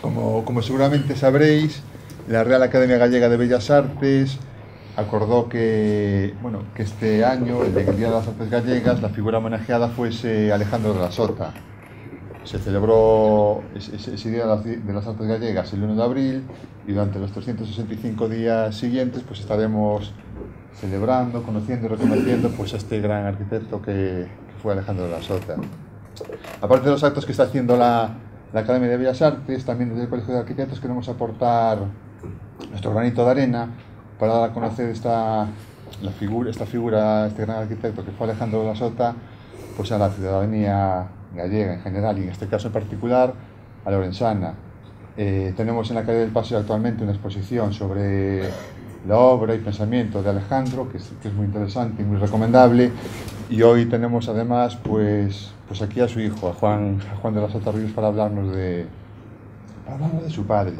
Como, como seguramente sabréis, la Real Academia Gallega de Bellas Artes acordó que, bueno, que este año, el Día de las Artes Gallegas, la figura homenajeada fuese Alejandro de la Sota. Se celebró ese, Día de las Artes Gallegas el 1 de abril y durante los 365 días siguientes pues estaremos celebrando, conociendo y reconociendo pues, a este gran arquitecto que, que fue Alejandro de la Sota. Aparte de los actos que está haciendo la, la Academia de Bellas Artes, también desde el Colegio de Arquitectos queremos aportar nuestro granito de arena para dar a conocer esta, la figura, esta figura, este gran arquitecto que fue Alejandro de la Sota, pues a la ciudadanía gallega en general y en este caso en particular a Lorenzana. Eh, tenemos en la calle del Paseo actualmente una exposición sobre la obra y pensamiento de Alejandro, que es, muy interesante y muy recomendable. Y hoy tenemos además pues, pues aquí a su hijo, a Juan, Juan de las Ríos, para hablarnos de, de su padre.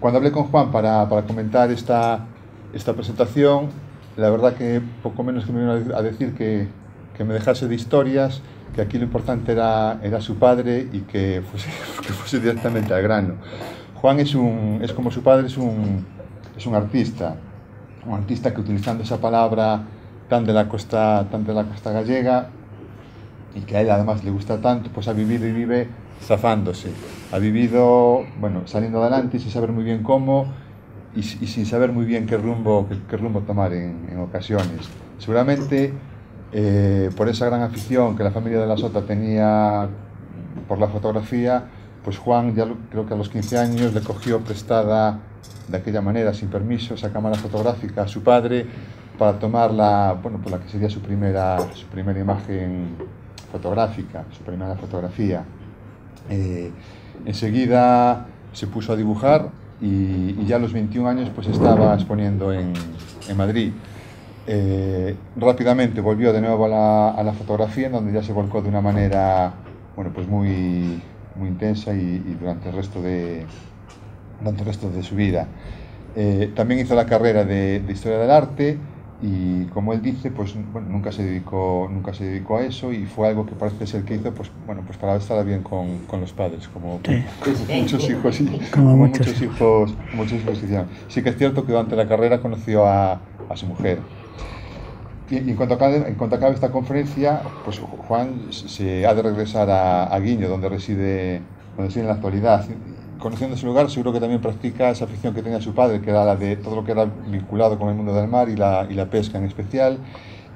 Cuando hablé con Juan para, comentar esta, esta presentación, la verdad que poco menos que me vino a decir que, me dejase de historias, que aquí lo importante era, era su padre y que fuese, directamente al grano. Juan es, un, es como su padre, es un, es un artista, un artista que utilizando esa palabra tan de la costa, tan de la costa gallega y que a él además le gusta tanto, pues ha vivido y vive zafándose. Ha vivido, bueno, saliendo adelante sin saber muy bien cómo y, sin saber muy bien qué rumbo, qué, rumbo tomar en, ocasiones. Seguramente eh, por esa gran afición que la familia de la Sota tenía por la fotografía, pues Juan ya creo que a los 15 años le cogió prestada de aquella manera, sin permiso, esa cámara fotográfica a su padre para tomar la, bueno, por la que sería su primera, su primera imagen fotográfica, su primera fotografía. Eh, enseguida se puso a dibujar y, ya a los 21 años pues estaba exponiendo en, Madrid. Eh, rápidamente volvió de nuevo a la, fotografía, en donde ya se volcó de una manera bueno, pues muy, muy intensa y durante el resto de, durante el resto de su vida. Eh, también hizo la carrera de, Historia del Arte y, como él dice, pues, bueno, nunca, se dedicó, nunca se dedicó a eso y fue algo que parece ser que hizo pues, bueno, pues para estar bien con, con los padres, como, pues, muchos hijos. Y, muchos, hijos. sí que es cierto que durante la carrera conoció a, a su mujer. Y, en, cuanto acabe, en cuanto esta conferencia, pues Juan se ha de regresar a, Guiño, donde reside, donde reside en la actualidad conociendo ese lugar, seguro que también practica esa afición que tenía su padre, que era la de todo lo que era vinculado con el mundo del mar y la, y la pesca en especial.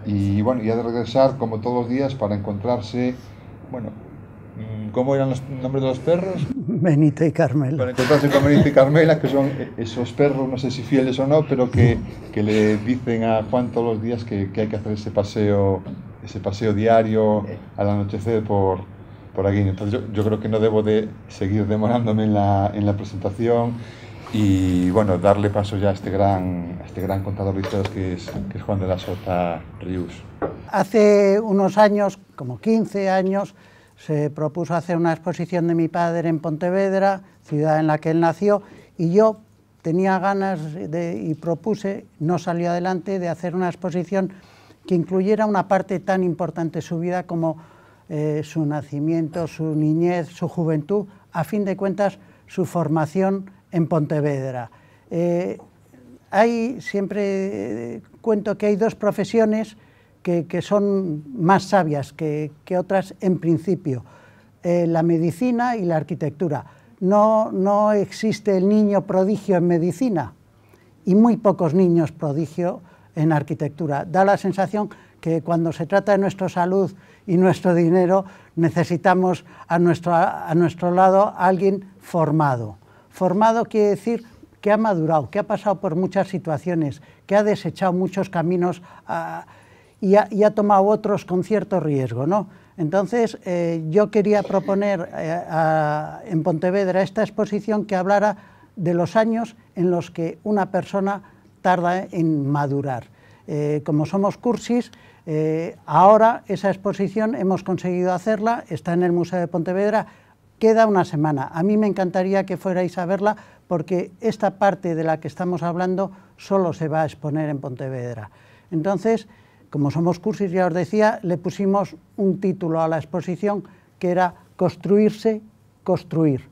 Y bueno, y ha de regresar como todos los días para encontrarse, bueno, mm, ¿cómo eran los nombres de los perros? Benito y Carmela. Para encontrarse con Benito y Carmela, que son esos perros, no sé si fieles o no, pero que, que le dicen a Juan todos los días que, que hay que hacer ese paseo, ese paseo diario al anochecer por, por aquí. Entonces yo, yo creo que no debo de seguir demorándome en la, en la presentación y bueno, darle paso ya a este gran, este gran contador de que es, que es Juan de la Sota Rius. Hace unos años, como 15 años, se propuso hacer una exposición de mi padre en Pontevedra, ciudad en la que él nació, y yo tenía ganas de, y propuse, no salió adelante, de hacer una exposición que incluyera una parte tan importante de su vida como eh, su nacimiento, su niñez, su juventud, a fin de cuentas su formación en Pontevedra. Eh, hay siempre eh, cuento que hay dos profesiones que, son más sabias que, otras en principio, la medicina y la arquitectura. no existe el niño prodigio en medicina y muy pocos niños prodigio en arquitectura. Da la sensación que cuando se trata de nuestra salud y nuestro dinero, necesitamos a nuestro, lado alguien formado. Formado quiere decir que ha madurado, que ha pasado por muchas situaciones, que ha desechado muchos caminos ah, y, ha, tomado otros con cierto riesgo. ¿no? Entonces, eh, yo quería proponer eh, en Pontevedra esta exposición que hablara de los años en los que una persona tarda en madurar. Eh, como somos cursis, eh, ahora esa exposición hemos conseguido hacerla, está en el Museo de Pontevedra, queda una semana. A mí me encantaría que fuerais a verla porque esta parte de la que estamos hablando solo se va a exponer en Pontevedra. Entonces, como somos cursis, ya os decía, le pusimos un título a la exposición que era Construirse, Construir.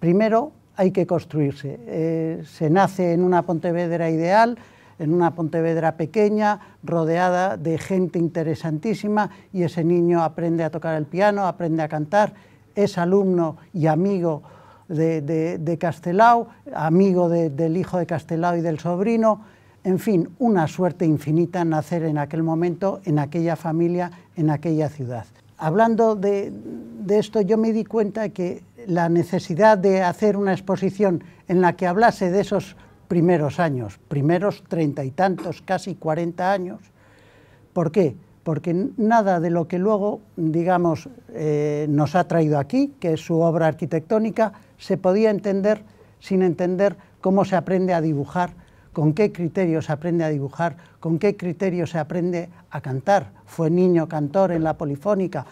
Primero hay que construirse. Eh, se nace en una Pontevedra ideal, en una Pontevedra pequeña, rodeada de gente interesantísima y ese niño aprende a tocar el piano, aprende a cantar, es alumno y amigo de, Castelao, amigo del hijo de Castelao y del sobrino, en fin, una suerte infinita nacer en aquel momento, en aquella familia, en aquella ciudad. Hablando de, de esto, yo me di cuenta que la necesidad de hacer una exposición en la que hablase de esos primeros años, primeros treinta y tantos, casi cuarenta años. ¿Por qué? Porque nada de lo que luego, digamos, eh, nos ha traído aquí, que es su obra arquitectónica, se podía entender sin entender cómo se aprende a dibujar, con qué criterio se aprende a dibujar, con qué criterio se aprende a cantar. Fue niño cantor en la polifónica.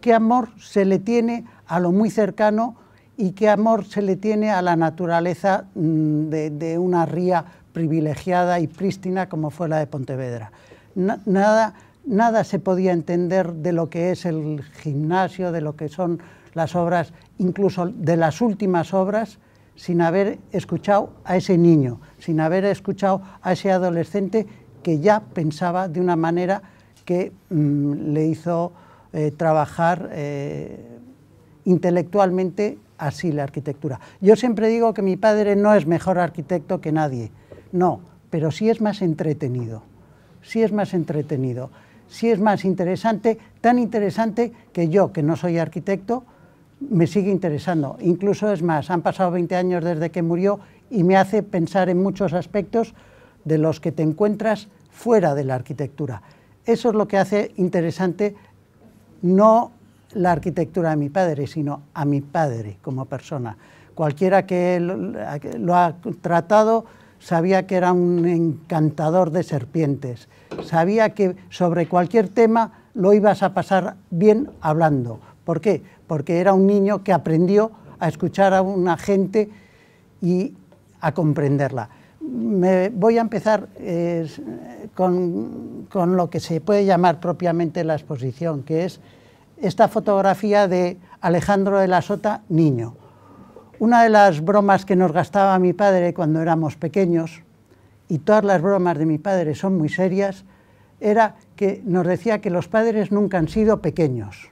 ¿Qué amor se le tiene a lo muy cercano y qué amor se le tiene a la naturaleza mm, de, una ría privilegiada y prístina como fue la de Pontevedra. nada, nada se podía entender de lo que es el gimnasio, de lo que son las obras, incluso de las últimas obras, sin haber escuchado a ese niño, sin haber escuchado a ese adolescente que ya pensaba de una manera que mm, le hizo eh, trabajar eh, intelectualmente así la arquitectura. Yo siempre digo que mi padre no es mejor arquitecto que nadie, no, pero sí es más entretenido, sí es más entretenido, sí es más interesante, tan interesante que yo, que no soy arquitecto, me sigue interesando. Incluso es más, han pasado 20 años desde que murió y me hace pensar en muchos aspectos de los que te encuentras fuera de la arquitectura. Eso es lo que hace interesante no la arquitectura de mi padre, sino a mi padre como persona. Cualquiera que lo ha tratado sabía que era un encantador de serpientes, sabía que sobre cualquier tema lo ibas a pasar bien hablando. ¿Por qué? Porque era un niño que aprendió a escuchar a una gente y a comprenderla. voy a empezar eh, con, con, lo que se puede llamar propiamente la exposición, que es esta fotografía de Alejandro de la Sota, niño. Una de las bromas que nos gastaba mi padre cuando éramos pequeños, y todas las bromas de mi padre son muy serias, era que nos decía que los padres nunca han sido pequeños.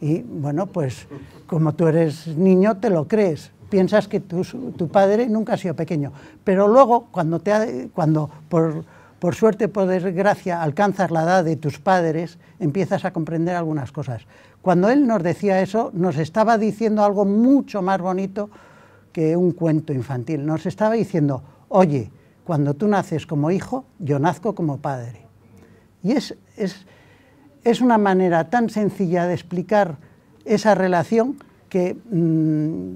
Y bueno, pues como tú eres niño, te lo crees, piensas que tu, padre nunca ha sido pequeño. Pero luego, cuando, te cuando por por suerte, por desgracia, alcanzas la edad de tus padres, empiezas a comprender algunas cosas. Cuando él nos decía eso, nos estaba diciendo algo mucho más bonito que un cuento infantil. Nos estaba diciendo, oye, cuando tú naces como hijo, yo nazco como padre. Y es, una manera tan sencilla de explicar esa relación que, mm,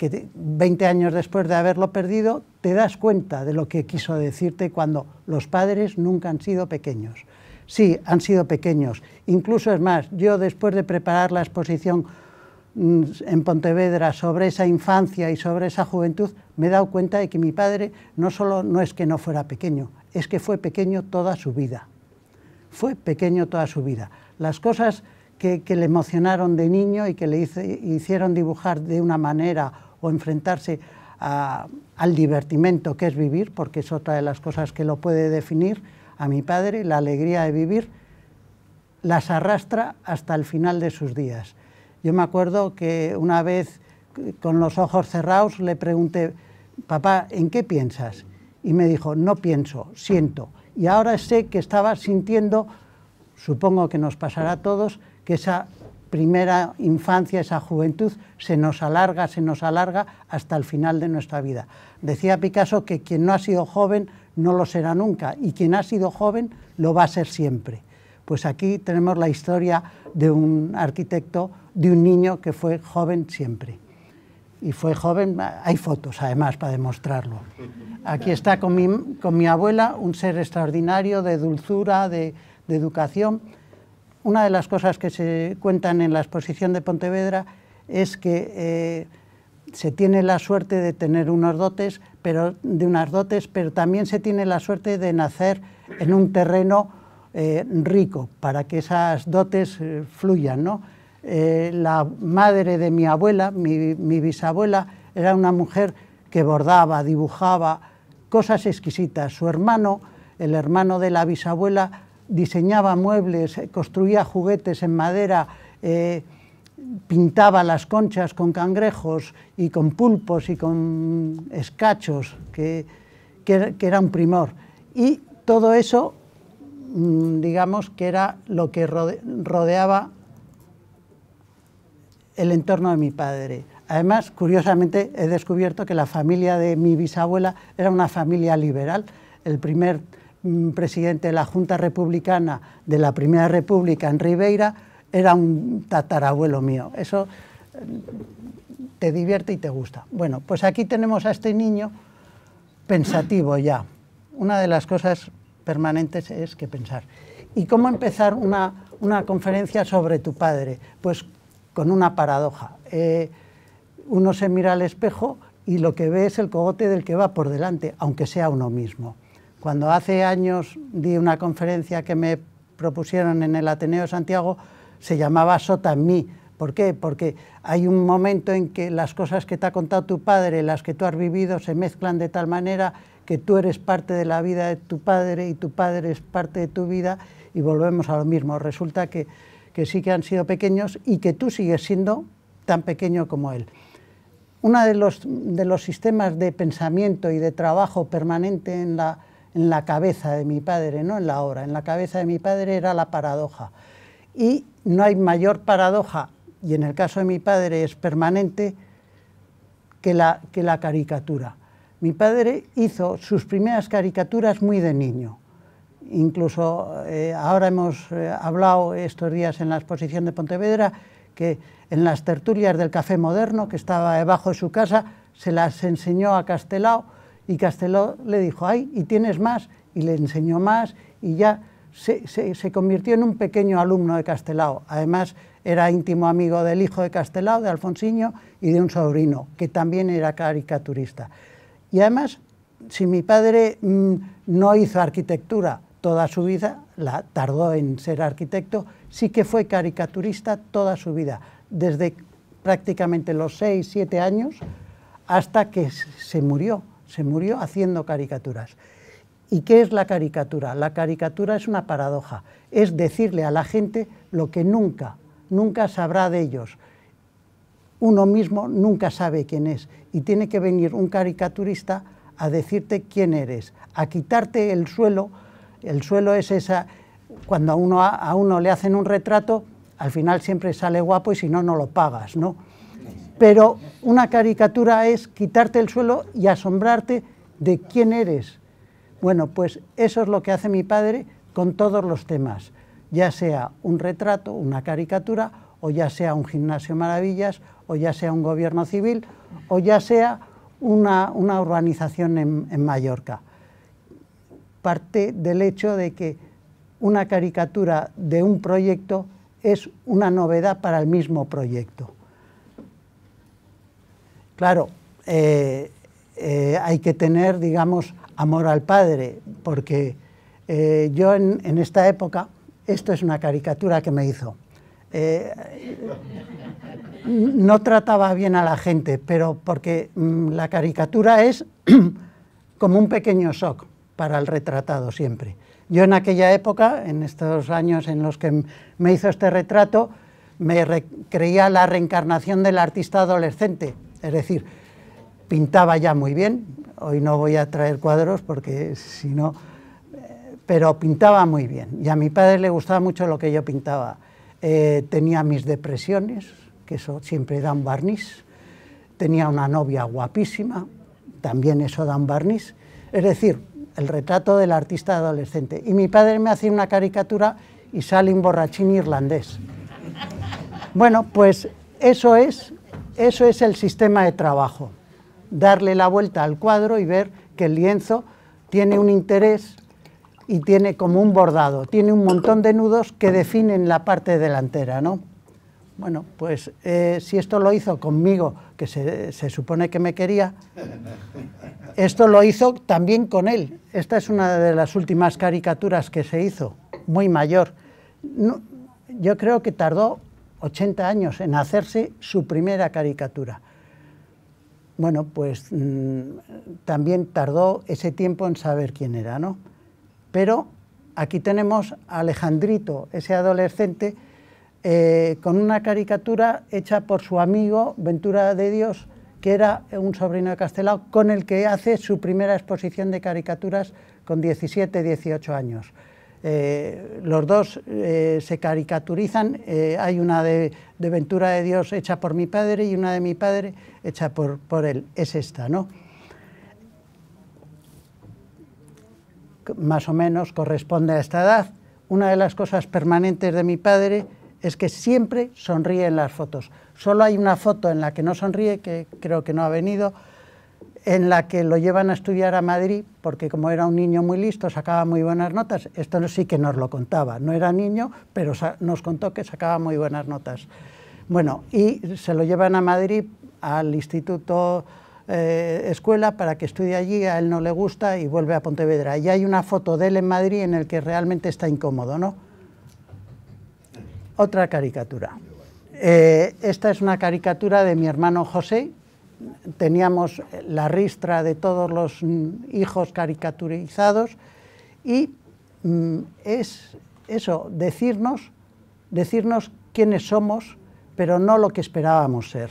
que 20 años después de haberlo perdido te das cuenta de lo que quiso decirte cuando los padres nunca han sido pequeños. Sí, han sido pequeños. Incluso es más, yo después de preparar la exposición mm, en Pontevedra sobre esa infancia y sobre esa juventud, me he dado cuenta de que mi padre no solo no es que no fuera pequeño, es que fue pequeño toda su vida. Fue pequeño toda su vida. Las cosas que, le emocionaron de niño y que le hicieron dibujar de una manera o enfrentarse al divertimento que es vivir, porque es otra de las cosas que lo puede definir a mi padre, la alegría de vivir, las arrastra hasta el final de sus días. Yo me acuerdo que una vez con los ojos cerrados le pregunté, papá, ¿en qué piensas? Y me dijo, no pienso, siento. Y ahora sé que estaba sintiendo, supongo que nos pasará a todos, que esa primera infancia, esa juventud, se nos alarga, se nos alarga hasta el final de nuestra vida. Decía Picasso que quien no ha sido joven no lo será nunca y quien ha sido joven lo va a ser siempre. Pues aquí tenemos la historia de un arquitecto, de un niño que fue joven siempre. Y fue joven, hay fotos además para demostrarlo. Aquí está con mi, abuela, un ser extraordinario de dulzura, de educación una de las cosas que se cuentan en la exposición de Pontevedra es que eh, se tiene la suerte de tener unos dotes, pero de unas dotes, pero también se tiene la suerte de nacer en un terreno eh, rico para que esas dotes eh, fluyan, ¿no? la madre de mi abuela, mi bisabuela, era una mujer que bordaba, dibujaba, cosas exquisitas. Su hermano, el hermano de la bisabuela, diseñaba muebles, eh, construía juguetes en madera, eh, pintaba las conchas con cangrejos y con pulpos y con escachos, que, era un primor. Y todo eso, mm, digamos, que era lo que rodeaba el entorno de mi padre. Además, curiosamente, he descubierto que la familia de mi bisabuela era una familia liberal. El primer presidente de la Junta Republicana de la Primera República en Ribeira era un tatarabuelo mío. Eso mm, te divierte y te gusta. Bueno, pues aquí tenemos a este niño pensativo ya. Una de las cosas permanentes es que pensar. ¿Y cómo empezar una, conferencia sobre tu padre? Pues con una paradoja. Eh, uno se mira al espejo y lo que ve es el cogote del que va por delante, aunque sea uno mismo. Cuando hace años di una conferencia que me propusieron en el Ateneo de Santiago, se llamaba Sota en mí. ¿Por qué? Porque hay un momento en que las cosas que te ha contado tu padre, las que tú has vivido, se mezclan de tal manera que tú eres parte de la vida de tu padre y tu padre es parte de tu vida y volvemos a lo mismo. Resulta que, que sí que han sido pequeños y que tú sigues siendo tan pequeño como él. Uno de los, de los sistemas de pensamiento y de trabajo permanente en la en la cabeza de mi padre, no en la obra, en la cabeza de mi padre era la paradoja. Y no hay mayor paradoja, y en el caso de mi padre es permanente, que la, caricatura. Mi padre hizo sus primeras caricaturas muy de niño. Incluso eh, ahora hemos eh, hablado estos días en la exposición de Pontevedra que en las tertulias del Café Moderno, que estaba debajo de su casa, se las enseñó a Castelao y Castelo le dijo, ay, y tienes más, y le enseñó más, y ya se, convirtió en un pequeño alumno de Castelao. Además, era íntimo amigo del hijo de Castelao, de Alfonsiño, y de un sobrino, que también era caricaturista. Y además, si mi padre mm, no hizo arquitectura toda su vida, la tardó en ser arquitecto, sí que fue caricaturista toda su vida, desde prácticamente los 6, siete años hasta que se murió se murió haciendo caricaturas. ¿Y qué es la caricatura? La caricatura es una paradoja, es decirle a la gente lo que nunca, nunca sabrá de ellos. Uno mismo nunca sabe quién es y tiene que venir un caricaturista a decirte quién eres, a quitarte el suelo. El suelo es esa, cuando a uno, a uno le hacen un retrato, al final siempre sale guapo y si no, no lo pagas, ¿no? pero una caricatura es quitarte el suelo y asombrarte de quién eres. Bueno, pues eso es lo que hace mi padre con todos los temas, ya sea un retrato, una caricatura, o ya sea un gimnasio maravillas, o ya sea un gobierno civil, o ya sea una, urbanización en Mallorca. Parte del hecho de que una caricatura de un proyecto es una novedad para el mismo proyecto. Claro, eh, eh, hay que tener, digamos, amor al padre, porque eh, yo en, esta época, esto es una caricatura que me hizo, no trataba bien a la gente, pero porque mm, la caricatura es como un pequeño shock para el retratado siempre. Yo en aquella época, en estos años en los que me hizo este retrato, me creía la reencarnación del artista adolescente, es decir, pintaba ya muy bien, hoy no voy a traer cuadros porque si no, eh, pero pintaba muy bien y a mi padre le gustaba mucho lo que yo pintaba. Eh, tenía mis depresiones, que eso siempre da un barniz, tenía una novia guapísima, también eso da un barniz, es decir, el retrato del artista adolescente. Y mi padre me hacía una caricatura y sale un borrachín irlandés. Bueno, pues eso es eso es el sistema de trabajo, darle la vuelta al cuadro y ver que el lienzo tiene un interés y tiene como un bordado, tiene un montón de nudos que definen la parte delantera, ¿no? Bueno, pues eh, si esto lo hizo conmigo, que se, supone que me quería, esto lo hizo también con él. Esta es una de las últimas caricaturas que se hizo, muy mayor. yo creo que tardó 80 años en hacerse su primera caricatura. Bueno, pues mm, también tardó ese tiempo en saber quién era, ¿no? Pero aquí tenemos a Alejandrito, ese adolescente, eh, con una caricatura hecha por su amigo Ventura de Dios, que era un sobrino de Castelao, con el que hace su primera exposición de caricaturas con 17, 18 años. Eh, los dos eh, se caricaturizan, eh, hay una de, Ventura de Dios hecha por mi padre y una de mi padre hecha por, por él, es esta, ¿no? Más o menos corresponde a esta edad. Una de las cosas permanentes de mi padre es que siempre sonríe en las fotos. Solo hay una foto en la que no sonríe, que creo que no ha venido, en la que lo llevan a estudiar a Madrid, porque como era un niño muy listo, sacaba muy buenas notas, esto sí que nos lo contaba, no era niño, pero nos contó que sacaba muy buenas notas. Bueno, y se lo llevan a Madrid, al instituto eh, escuela, para que estudie allí, a él no le gusta y vuelve a Pontevedra. Y hay una foto de él en Madrid en el que realmente está incómodo, ¿no? Otra caricatura. Eh, esta es una caricatura de mi hermano José, teníamos la ristra de todos los mm, hijos caricaturizados y mm, es eso, decirnos, decirnos quiénes somos, pero no lo que esperábamos ser.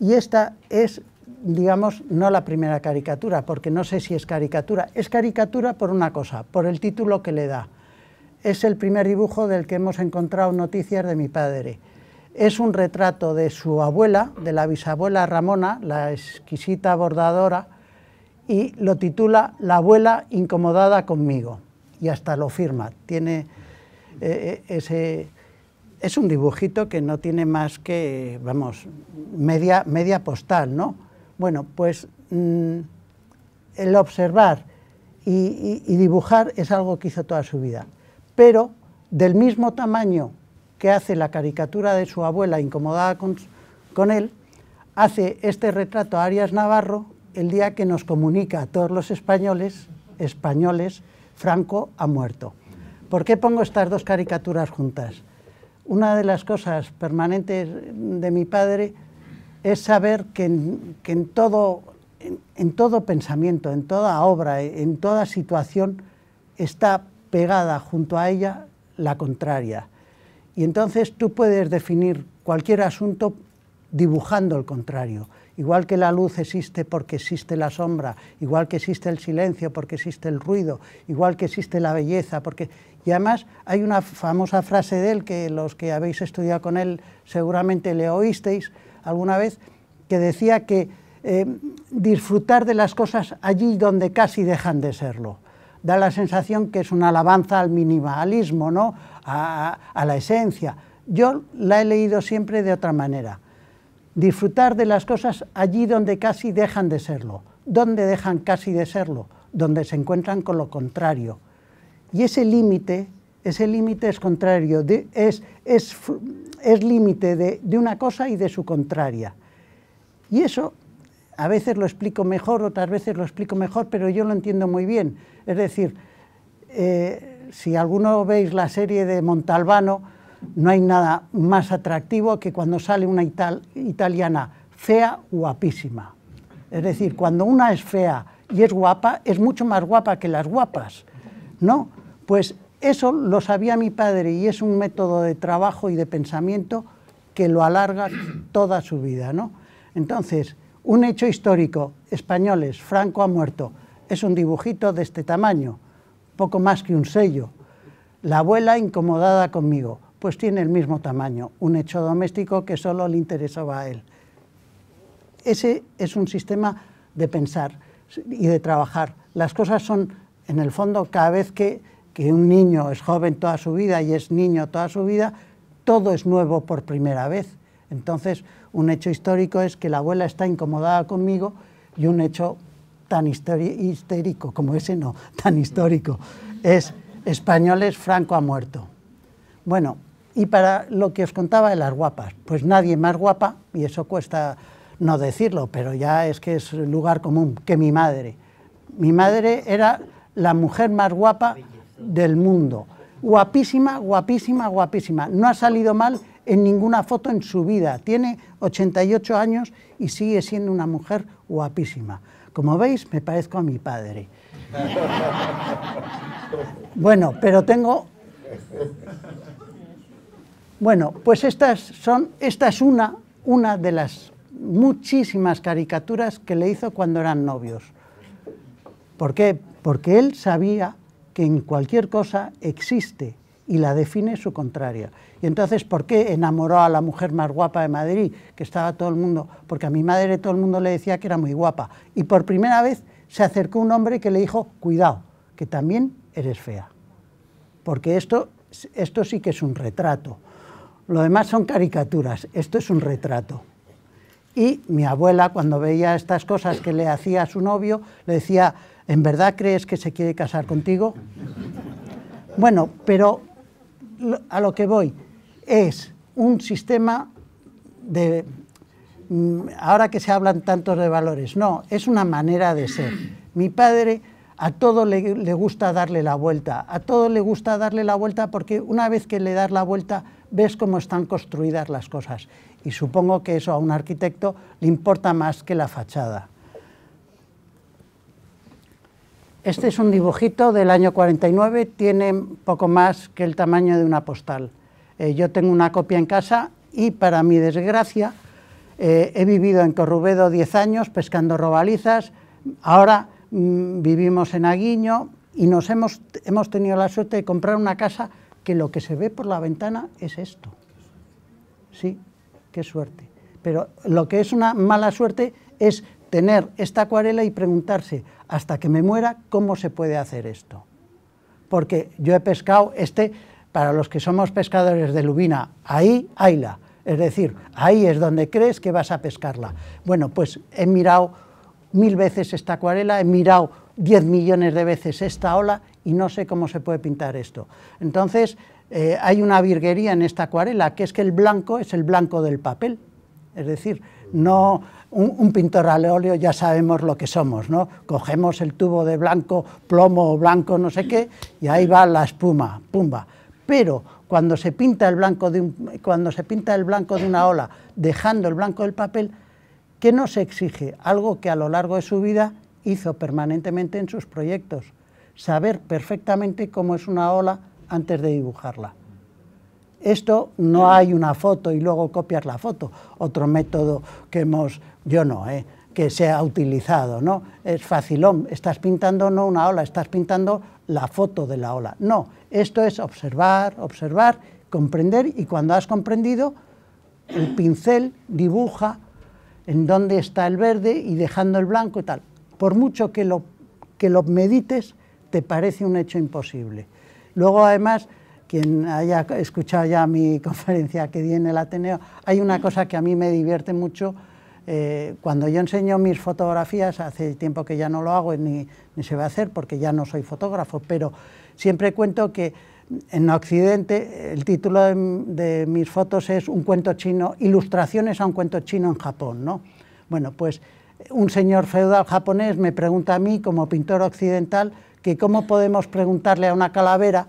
Y esta es, digamos, no la primera caricatura, porque no sé si es caricatura. Es caricatura por una cosa, por el título que le da. Es el primer dibujo del que hemos encontrado noticias de mi padre es un retrato de su abuela, de la bisabuela Ramona, la exquisita bordadora, y lo titula La abuela incomodada conmigo. Y hasta lo firma. Tiene eh, eh, es un dibujito que no tiene más que, vamos, media, media postal, ¿no? Bueno, pues mm, el observar y dibujar es algo que hizo toda su vida. Pero del mismo tamaño que hace la caricatura de su abuela incomodada con, él, hace este retrato a Arias Navarro el día que nos comunica a todos los españoles, españoles, Franco ha muerto. ¿Por qué pongo estas dos caricaturas juntas? Una de las cosas permanentes de mi padre es saber que en todo pensamiento, en toda obra, en toda situación, está pegada junto a ella la contraria. Y entonces tú puedes definir cualquier asunto dibujando el contrario. Igual que la luz existe porque existe la sombra, igual que existe el silencio porque existe el ruido, igual que existe la belleza, porque... Y además hay una famosa frase de él que los que habéis estudiado con él seguramente le oísteis alguna vez, que decía que eh, disfrutar de las cosas allí donde casi dejan de serlo. Da la sensación que es una alabanza al minimalismo, ¿no? a, la esencia. Yo la he leído siempre de otra manera. Disfrutar de las cosas allí donde casi dejan de serlo. ¿Dónde dejan casi de serlo? Donde se encuentran con lo contrario. Y ese límite, ese límite es contrario, es, es, es límite de, una cosa y de su contraria. Y eso a veces lo explico mejor, otras veces lo explico mejor, pero yo lo entiendo muy bien. Es decir, eh, si alguno veis la serie de Montalbano, no hay nada más atractivo que cuando sale una italiana fea, guapísima. Es decir, cuando una es fea y es guapa, es mucho más guapa que las guapas, ¿no? Pues eso lo sabía mi padre y es un método de trabajo y de pensamiento que lo alarga toda su vida, ¿no? Entonces, un hecho histórico, españoles, Franco ha muerto, es un dibujito de este tamaño, poco más que un sello. La abuela incomodada conmigo, pues tiene el mismo tamaño, un hecho doméstico que solo le interesaba a él. Ese es un sistema de pensar y de trabajar. Las cosas son, en el fondo, cada vez que, que un niño es joven toda su vida y es niño toda su vida, todo es nuevo por primera vez. Entonces, un hecho histórico es que la abuela está incomodada conmigo y un hecho tan histérico, como ese no, tan histórico, es Españoles, Franco ha muerto. Bueno, y para lo que os contaba de las guapas, pues nadie más guapa, y eso cuesta no decirlo, pero ya es que es lugar común, que mi madre. Mi madre era la mujer más guapa del mundo. Guapísima, guapísima, guapísima. No ha salido mal en ninguna foto en su vida. Tiene 88 años y sigue siendo una mujer guapísima. Como veis, me parezco a mi padre. Bueno, pero tengo... Bueno, pues estas son, esta es una, una de las muchísimas caricaturas que le hizo cuando eran novios. ¿Por qué? Porque él sabía que en cualquier cosa existe y la define su contraria. Y entonces, ¿por qué enamoró a la mujer más guapa de Madrid? Que estaba todo el mundo, porque a mi madre todo el mundo le decía que era muy guapa. Y por primera vez se acercó un hombre que le dijo, cuidado, que también eres fea. Porque esto, esto sí que es un retrato. Lo demás son caricaturas, esto es un retrato. Y mi abuela, cuando veía estas cosas que le hacía a su novio, le decía, ¿en verdad crees que se quiere casar contigo? Bueno, pero a lo que voy, es un sistema de... Mm, ahora que se hablan tantos de valores, no, es una manera de ser. Mi padre a todo le, le, gusta darle la vuelta, a todo le gusta darle la vuelta porque una vez que le das la vuelta ves cómo están construidas las cosas y supongo que eso a un arquitecto le importa más que la fachada. Este es un dibujito del año 49, tiene poco más que el tamaño de una postal. Eh, yo tengo una copia en casa y para mi desgracia eh, he vivido en Corrubedo 10 años pescando robalizas, ahora mm, vivimos en Aguiño y nos hemos, hemos tenido la suerte de comprar una casa que lo que se ve por la ventana es esto. Sí, qué suerte. Pero lo que es una mala suerte es tener esta acuarela y preguntarse, hasta que me muera, ¿cómo se puede hacer esto? Porque yo he pescado este para los que somos pescadores de lubina, ahí, hayla. Es decir, ahí es donde crees que vas a pescarla. Bueno, pues he mirado mil veces esta acuarela, he mirado diez millones de veces esta ola y no sé cómo se puede pintar esto. Entonces, eh, hay una virguería en esta acuarela, que es que el blanco es el blanco del papel. Es decir, no un, pintor al óleo ya sabemos lo que somos, ¿no? Cogemos el tubo de blanco, plomo o blanco, no sé qué, y ahí va la espuma, pumba pero cuando se pinta el blanco de cuando se pinta el blanco de una ola, dejando el blanco del papel, ¿qué nos exige? Algo que a lo largo de su vida hizo permanentemente en sus proyectos, saber perfectamente cómo es una ola antes de dibujarla. Esto no hay una foto y luego copias la foto, otro método que hemos, yo no, ¿eh? que se ha utilizado, ¿no? Es facilón, estás pintando no una ola, estás pintando la foto de la ola. No, esto es observar, observar, comprender y cuando has comprendido, el pincel dibuja en dónde está el verde y dejando el blanco y tal. Por mucho que lo, que lo medites, te parece un hecho imposible. Luego, además, quien haya escuchado ya mi conferencia que di en el Ateneo, hay una cosa que a mí me divierte mucho, eh, cuando yo enseño mis fotografías, hace tiempo que ya no lo hago ni, ni se va a hacer porque ya no soy fotógrafo, pero siempre cuento que en Occidente el título de, mis fotos es un cuento chino, ilustraciones a un cuento chino en Japón, Bueno, pues un señor feudal japonés me pregunta a mí, como pintor occidental, que cómo podemos preguntarle a una calavera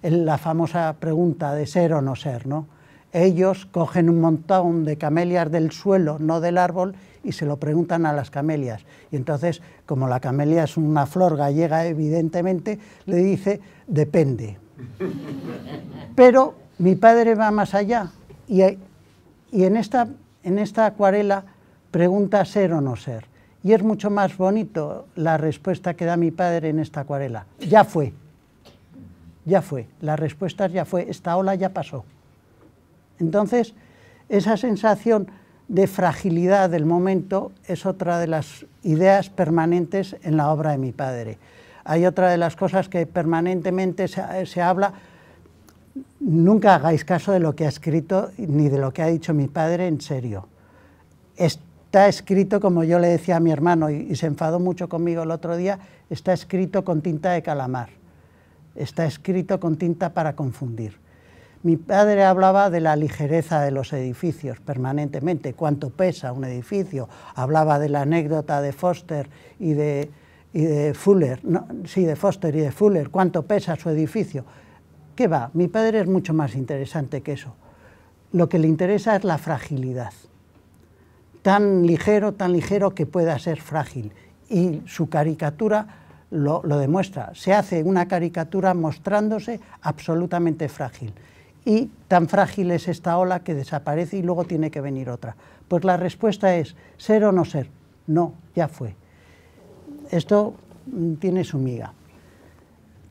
la famosa pregunta de ser o no ser, ¿no? ellos cogen un montón de camelias del suelo, no del árbol, y se lo preguntan a las camelias. Y entonces, como la camelia es una flor gallega, evidentemente, le dice, depende. Pero mi padre va más allá y, en esta acuarela pregunta ser o no ser. Y es mucho más bonito la respuesta que da mi padre en esta acuarela. Ya fue, ya fue, la respuesta ya fue, esta ola ya pasó. Entonces, esa sensación de fragilidad del momento es otra de las ideas permanentes en la obra de mi padre. Hay otra de las cosas que permanentemente se, habla, nunca hagáis caso de lo que ha escrito ni de lo que ha dicho mi padre en serio. Está escrito, como yo le decía a mi hermano, y se enfadó mucho conmigo el otro día, está escrito con tinta de calamar, está escrito con tinta para confundir. Mi padre hablaba de la ligereza de los edificios permanentemente, cuánto pesa un edificio. Hablaba de la anécdota de Foster y de, Fuller, sí, de Foster y de Fuller, cuánto pesa su edificio. ¿Qué va? Mi padre es mucho más interesante que eso. Lo que le interesa es la fragilidad. Tan ligero, tan ligero que pueda ser frágil. Y su caricatura lo demuestra. Se hace una caricatura mostrándose absolutamente frágil y tan frágil es esta ola que desaparece y luego tiene que venir otra. Pues la respuesta es ser o no ser. No, ya fue. Esto mm, tiene su miga.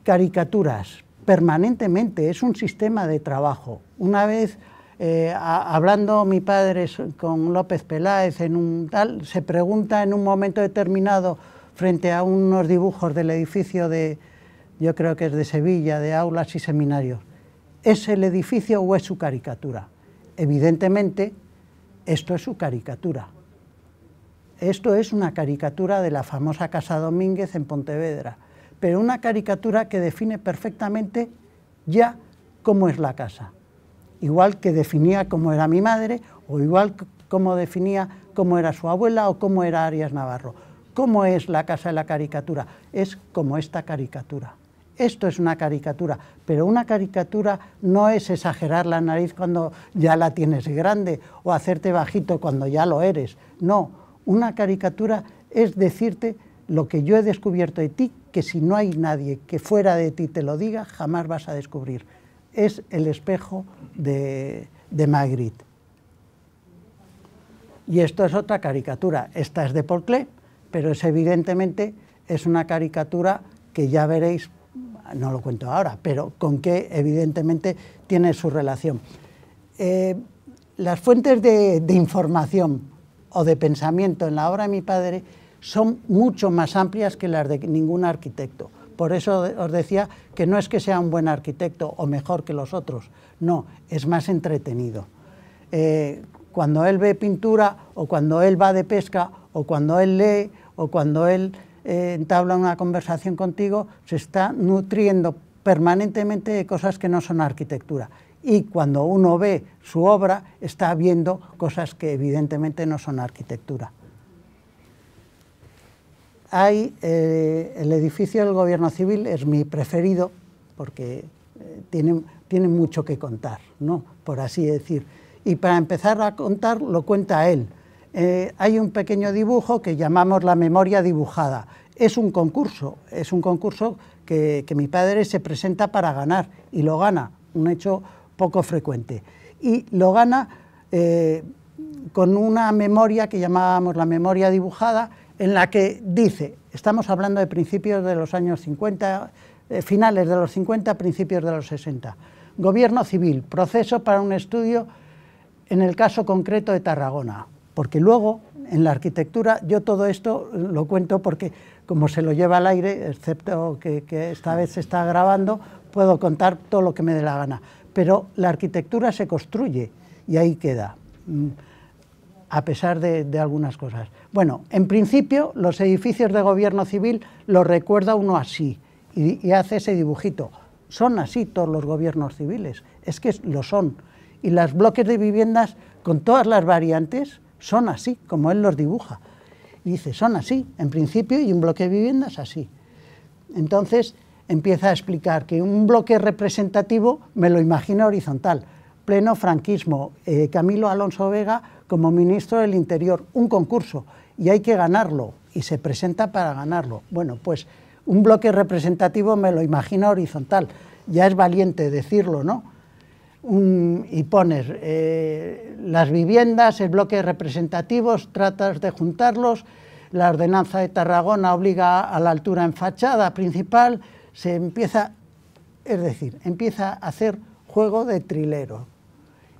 Caricaturas, permanentemente, es un sistema de trabajo. Una vez, eh, hablando mi padre con López Peláez en un tal, se pregunta en un momento determinado frente a unos dibujos del edificio de, yo creo que es de Sevilla, de aulas y seminarios, ¿Es el edificio o es su caricatura? Evidentemente, esto es su caricatura. Esto es una caricatura de la famosa Casa Domínguez en Pontevedra, pero una caricatura que define perfectamente ya cómo es la casa. Igual que definía cómo era mi madre, o igual como definía cómo era su abuela o cómo era Arias Navarro. ¿Cómo es la casa de la caricatura? Es como esta caricatura. Esto es una caricatura, pero una caricatura no es exagerar la nariz cuando ya la tienes grande o hacerte bajito cuando ya lo eres. No, una caricatura es decirte lo que yo he descubierto de ti, que si no hay nadie que fuera de ti te lo diga, jamás vas a descubrir. Es el espejo de, de Magritte. Y esto es otra caricatura. Esta es de Paul pero es evidentemente es una caricatura que ya veréis no lo cuento ahora, pero con que evidentemente tiene su relación. Eh, las fuentes de, información o de pensamiento en la obra de mi padre son mucho más amplias que las de ningún arquitecto. Por eso os decía que no es que sea un buen arquitecto o mejor que los otros, no, es más entretenido. Eh, cuando él ve pintura o cuando él va de pesca o cuando él lee o cuando él eh, entabla una conversación contigo, se está nutriendo permanentemente de cosas que no son arquitectura. Y cuando uno ve su obra, está viendo cosas que evidentemente no son arquitectura. Hay, eh, el edificio del gobierno civil es mi preferido porque eh, tiene, mucho que contar, por así decir. Y para empezar a contar, lo cuenta él. Eh, hay un pequeño dibujo que llamamos la memoria dibujada. Es un concurso, es un concurso que, mi padre se presenta para ganar y lo gana, un hecho poco frecuente. Y lo gana eh, con una memoria que llamábamos la memoria dibujada, en la que dice, estamos hablando de principios de los años 50, eh, finales de los 50, principios de los 60, gobierno civil, proceso para un estudio en el caso concreto de Tarragona porque luego en la arquitectura yo todo esto lo cuento porque como se lo lleva al aire, excepto que, esta vez se está grabando, puedo contar todo lo que me dé la gana. Pero la arquitectura se construye y ahí queda, mm, a pesar de, algunas cosas. Bueno, en principio los edificios de gobierno civil los recuerda uno así y, y hace ese dibujito. Son así todos los gobiernos civiles, es que lo son. Y los bloques de viviendas con todas las variantes, son así, como él los dibuja. dice, son así, en principio, y un bloque de viviendas es así. Entonces empieza a explicar que un bloque representativo me lo imagino horizontal, pleno franquismo, eh, Camilo Alonso Vega como ministro del Interior, un concurso, y hay que ganarlo, y se presenta para ganarlo. Bueno, pues un bloque representativo me lo imagino horizontal, ya es valiente decirlo, ¿no? y pones eh, las viviendas, el bloque representativos, tratas de juntarlos, la ordenanza de Tarragona obliga a la altura en fachada principal, se empieza, es decir, empieza a hacer juego de trilero.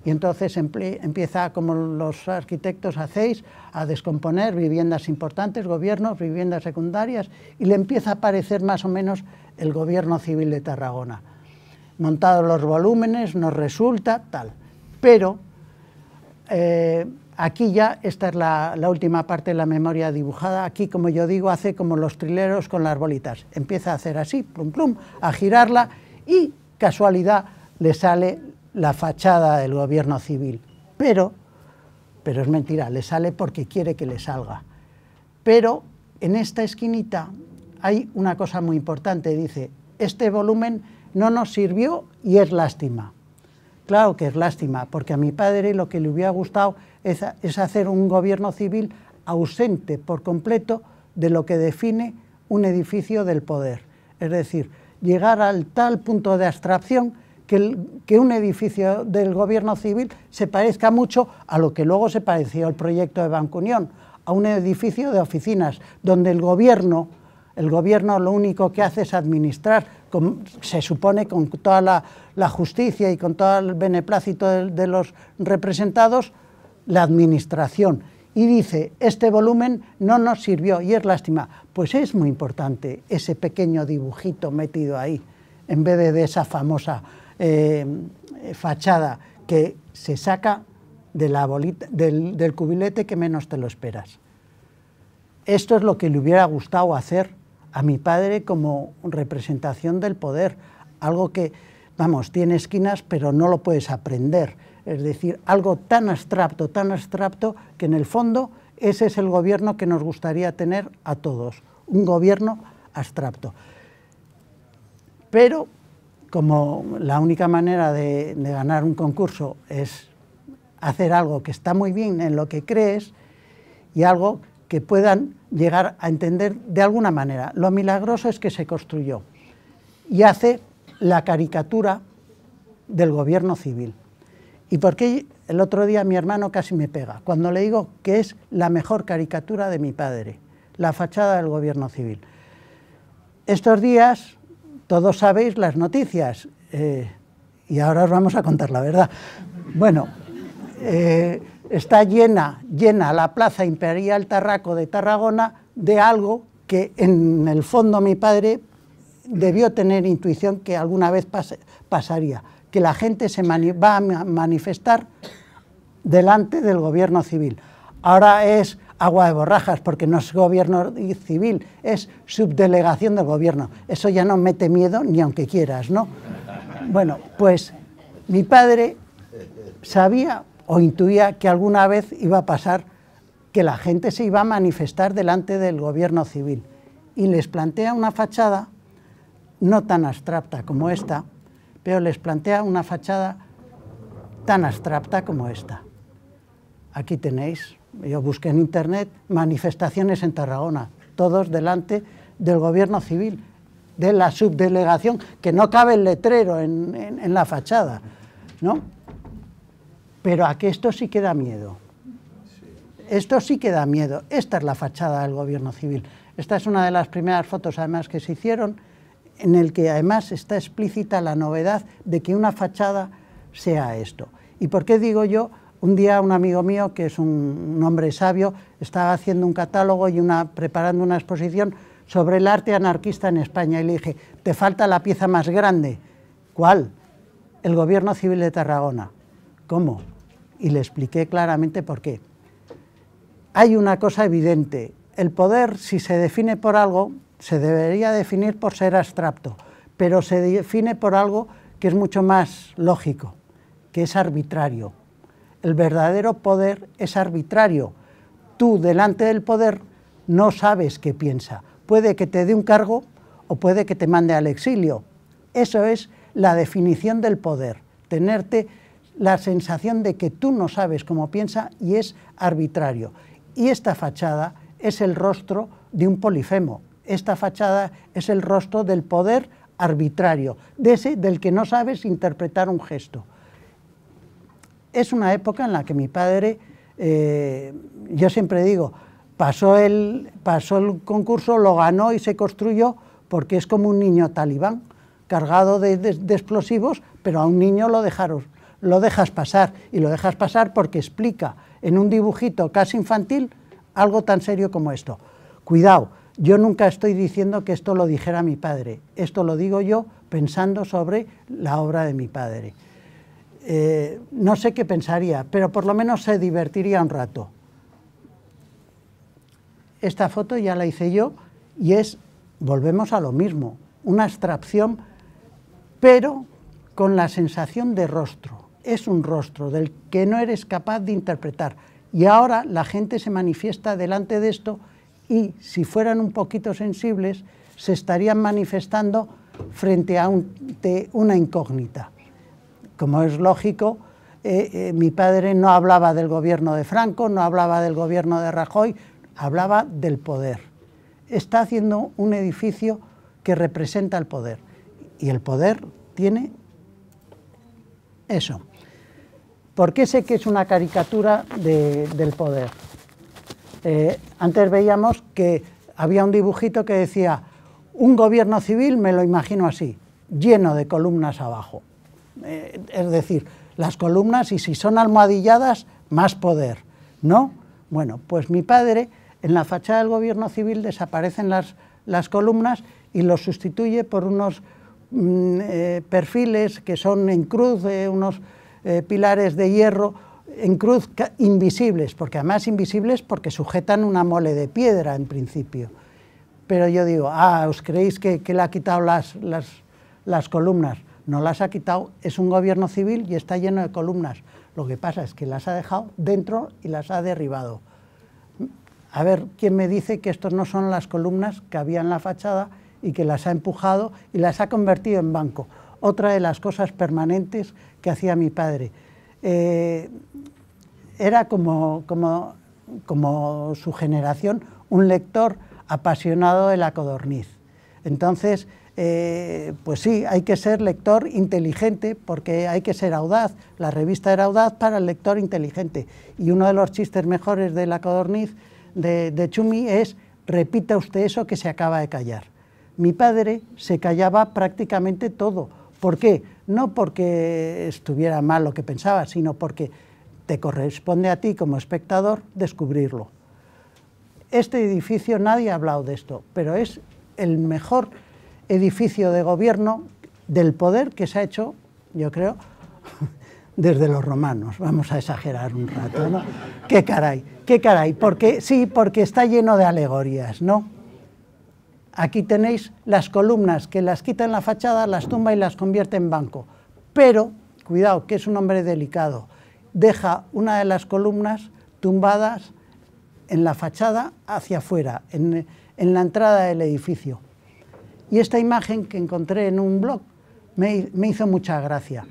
Y entonces empieza, como los arquitectos hacéis, a descomponer viviendas importantes, gobiernos, viviendas secundarias, y le empieza a aparecer más o menos el gobierno civil de Tarragona montados los volúmenes, nos resulta tal. Pero eh, aquí ya, esta es la, la, última parte de la memoria dibujada, aquí como yo digo hace como los trileros con las bolitas, empieza a hacer así, plum plum, a girarla y casualidad le sale la fachada del gobierno civil, pero, pero es mentira, le sale porque quiere que le salga, pero en esta esquinita hay una cosa muy importante, dice, este volumen no nos sirvió y es lástima. Claro que es lástima, porque a mi padre lo que le hubiera gustado es, hacer un gobierno civil ausente por completo de lo que define un edificio del poder. Es decir, llegar al tal punto de abstracción que, un edificio del gobierno civil se parezca mucho a lo que luego se pareció el proyecto de Banco Unión, a un edificio de oficinas, donde el gobierno, el gobierno lo único que hace es administrar se supone con toda la, justicia y con todo el beneplácito de, los representados, la administración. Y dice, este volumen no nos sirvió y es lástima. Pues es muy importante ese pequeño dibujito metido ahí, en vez de, esa famosa eh, fachada que se saca de del cubilete que menos te lo esperas. Esto es lo que le hubiera gustado hacer a mi padre como representación del poder, algo que, vamos, tiene esquinas, pero no lo puedes aprender. Es decir, algo tan abstracto, tan abstracto, que en el fondo ese es el gobierno que nos gustaría tener a todos, un gobierno abstracto. Pero como la única manera de, de ganar un concurso es hacer algo que está muy bien en lo que crees y algo que puedan llegar a entender de alguna manera. Lo milagroso es que se construyó y hace la caricatura del gobierno civil. ¿Y por qué el otro día mi hermano casi me pega? Cuando le digo que es la mejor caricatura de mi padre, la fachada del gobierno civil. Estos días, todos sabéis las noticias, eh, y ahora os vamos a contar la verdad. Bueno, eh, está llena, llena la Plaza Imperial Tarraco de Tarragona de algo que en el fondo mi padre debió tener intuición que alguna vez pasaría, que la gente se va a manifestar delante del gobierno civil. Ahora es agua de borrajas porque no es gobierno civil, es subdelegación del gobierno. Eso ya no mete miedo ni aunque quieras, ¿no? Bueno, pues mi padre sabía o intuía que alguna vez iba a pasar que la gente se iba a manifestar delante del gobierno civil y les plantea una fachada no tan abstracta como esta, pero les plantea una fachada tan abstracta como esta. Aquí tenéis, yo busqué en internet, manifestaciones en Tarragona, todos delante del gobierno civil, de la subdelegación, que no cabe el letrero en, en la fachada, ¿no? Pero a que esto sí que da miedo. Esto sí que da miedo. Esta es la fachada del gobierno civil. Esta es una de las primeras fotos, además, que se hicieron, en el que además está explícita la novedad de que una fachada sea esto. ¿Y por qué digo yo? Un día un amigo mío, que es un, hombre sabio, estaba haciendo un catálogo y una, preparando una exposición sobre el arte anarquista en España y le dije, te falta la pieza más grande. ¿Cuál? El gobierno civil de Tarragona. ¿Cómo? y le expliqué claramente por qué. Hay una cosa evidente, el poder si se define por algo, se debería definir por ser abstracto, pero se define por algo que es mucho más lógico, que es arbitrario. El verdadero poder es arbitrario. Tú delante del poder no sabes qué piensa. Puede que te dé un cargo o puede que te mande al exilio. Eso es la definición del poder, tenerte la sensación de que tú no sabes cómo piensa y es arbitrario. Y esta fachada es el rostro de un polifemo, esta fachada es el rostro del poder arbitrario, de ese del que no sabes interpretar un gesto. Es una época en la que mi padre, eh, yo siempre digo, pasó el, concurso, lo ganó y se construyó porque es como un niño talibán, cargado de explosivos, pero a un niño lo dejaron, lo dejas pasar. Y lo dejas pasar porque explica en un dibujito casi infantil algo tan serio como esto. Cuidado, yo nunca estoy diciendo que esto lo dijera mi padre, esto lo digo yo pensando sobre la obra de mi padre. Eh, no sé qué pensaría, pero por lo menos se divertiría un rato. Esta foto ya la hice yo y es, volvemos a lo mismo, una abstracción, pero con la sensación de rostro es un rostro del que no eres capaz de interpretar. Y ahora la gente se manifiesta delante de esto y si fueran un poquito sensibles, se estarían manifestando frente a una incógnita. Como es lógico, eh, eh, mi padre no hablaba del gobierno de Franco, no hablaba del gobierno de Rajoy, hablaba del poder. Está haciendo un edificio que representa el poder. Y el poder tiene eso. ¿Por qué sé que es una caricatura del poder? Eh, antes veíamos que había un dibujito que decía, un gobierno civil me lo imagino así, lleno de columnas abajo. Eh, es decir, las columnas y si son almohadilladas, más poder. ¿No? Bueno, pues mi padre, en la fachada del gobierno civil desaparecen las, columnas y los sustituye por unos mm, eh, perfiles que son en cruz, de unos eh, pilares de hierro en cruz invisibles, porque además invisibles porque sujetan una mole de piedra en principio. Pero yo digo, ah, ¿os creéis que, que le ha quitado las, las, columnas? No las ha quitado, es un gobierno civil y está lleno de columnas. Lo que pasa es que las ha dejado dentro y las ha derribado. A ver, ¿quién me dice que estos no son las columnas que había en la fachada y que las ha empujado y las ha convertido en banco? Otra de las cosas permanentes que hacía mi padre. Eh, era como, su generación un lector apasionado de la codorniz. Entonces, eh, pues sí, hay que ser lector inteligente porque hay que ser audaz. La revista era audaz para el lector inteligente. Y uno de los chistes mejores de la codorniz de, de Chumi es, repita usted eso que se acaba de callar. Mi padre se callaba prácticamente todo. ¿Por qué? no porque estuviera mal lo que pensaba, sino porque te corresponde a ti como espectador descubrirlo. Este edificio, nadie ha hablado de esto, pero es el mejor edificio de gobierno del poder que se ha hecho, yo creo, desde los romanos, vamos a exagerar un rato, ¿no? ¡Qué caray! ¡Qué caray! Porque, sí, porque está lleno de alegorías, ¿no? Aquí tenéis las columnas que las quita en la fachada, las tumba y las convierte en banco. Pero, cuidado, que es un hombre delicado, deja una de las columnas tumbadas en la fachada hacia afuera, en, la entrada del edificio. Y esta imagen que encontré en un blog me, me hizo mucha gracia.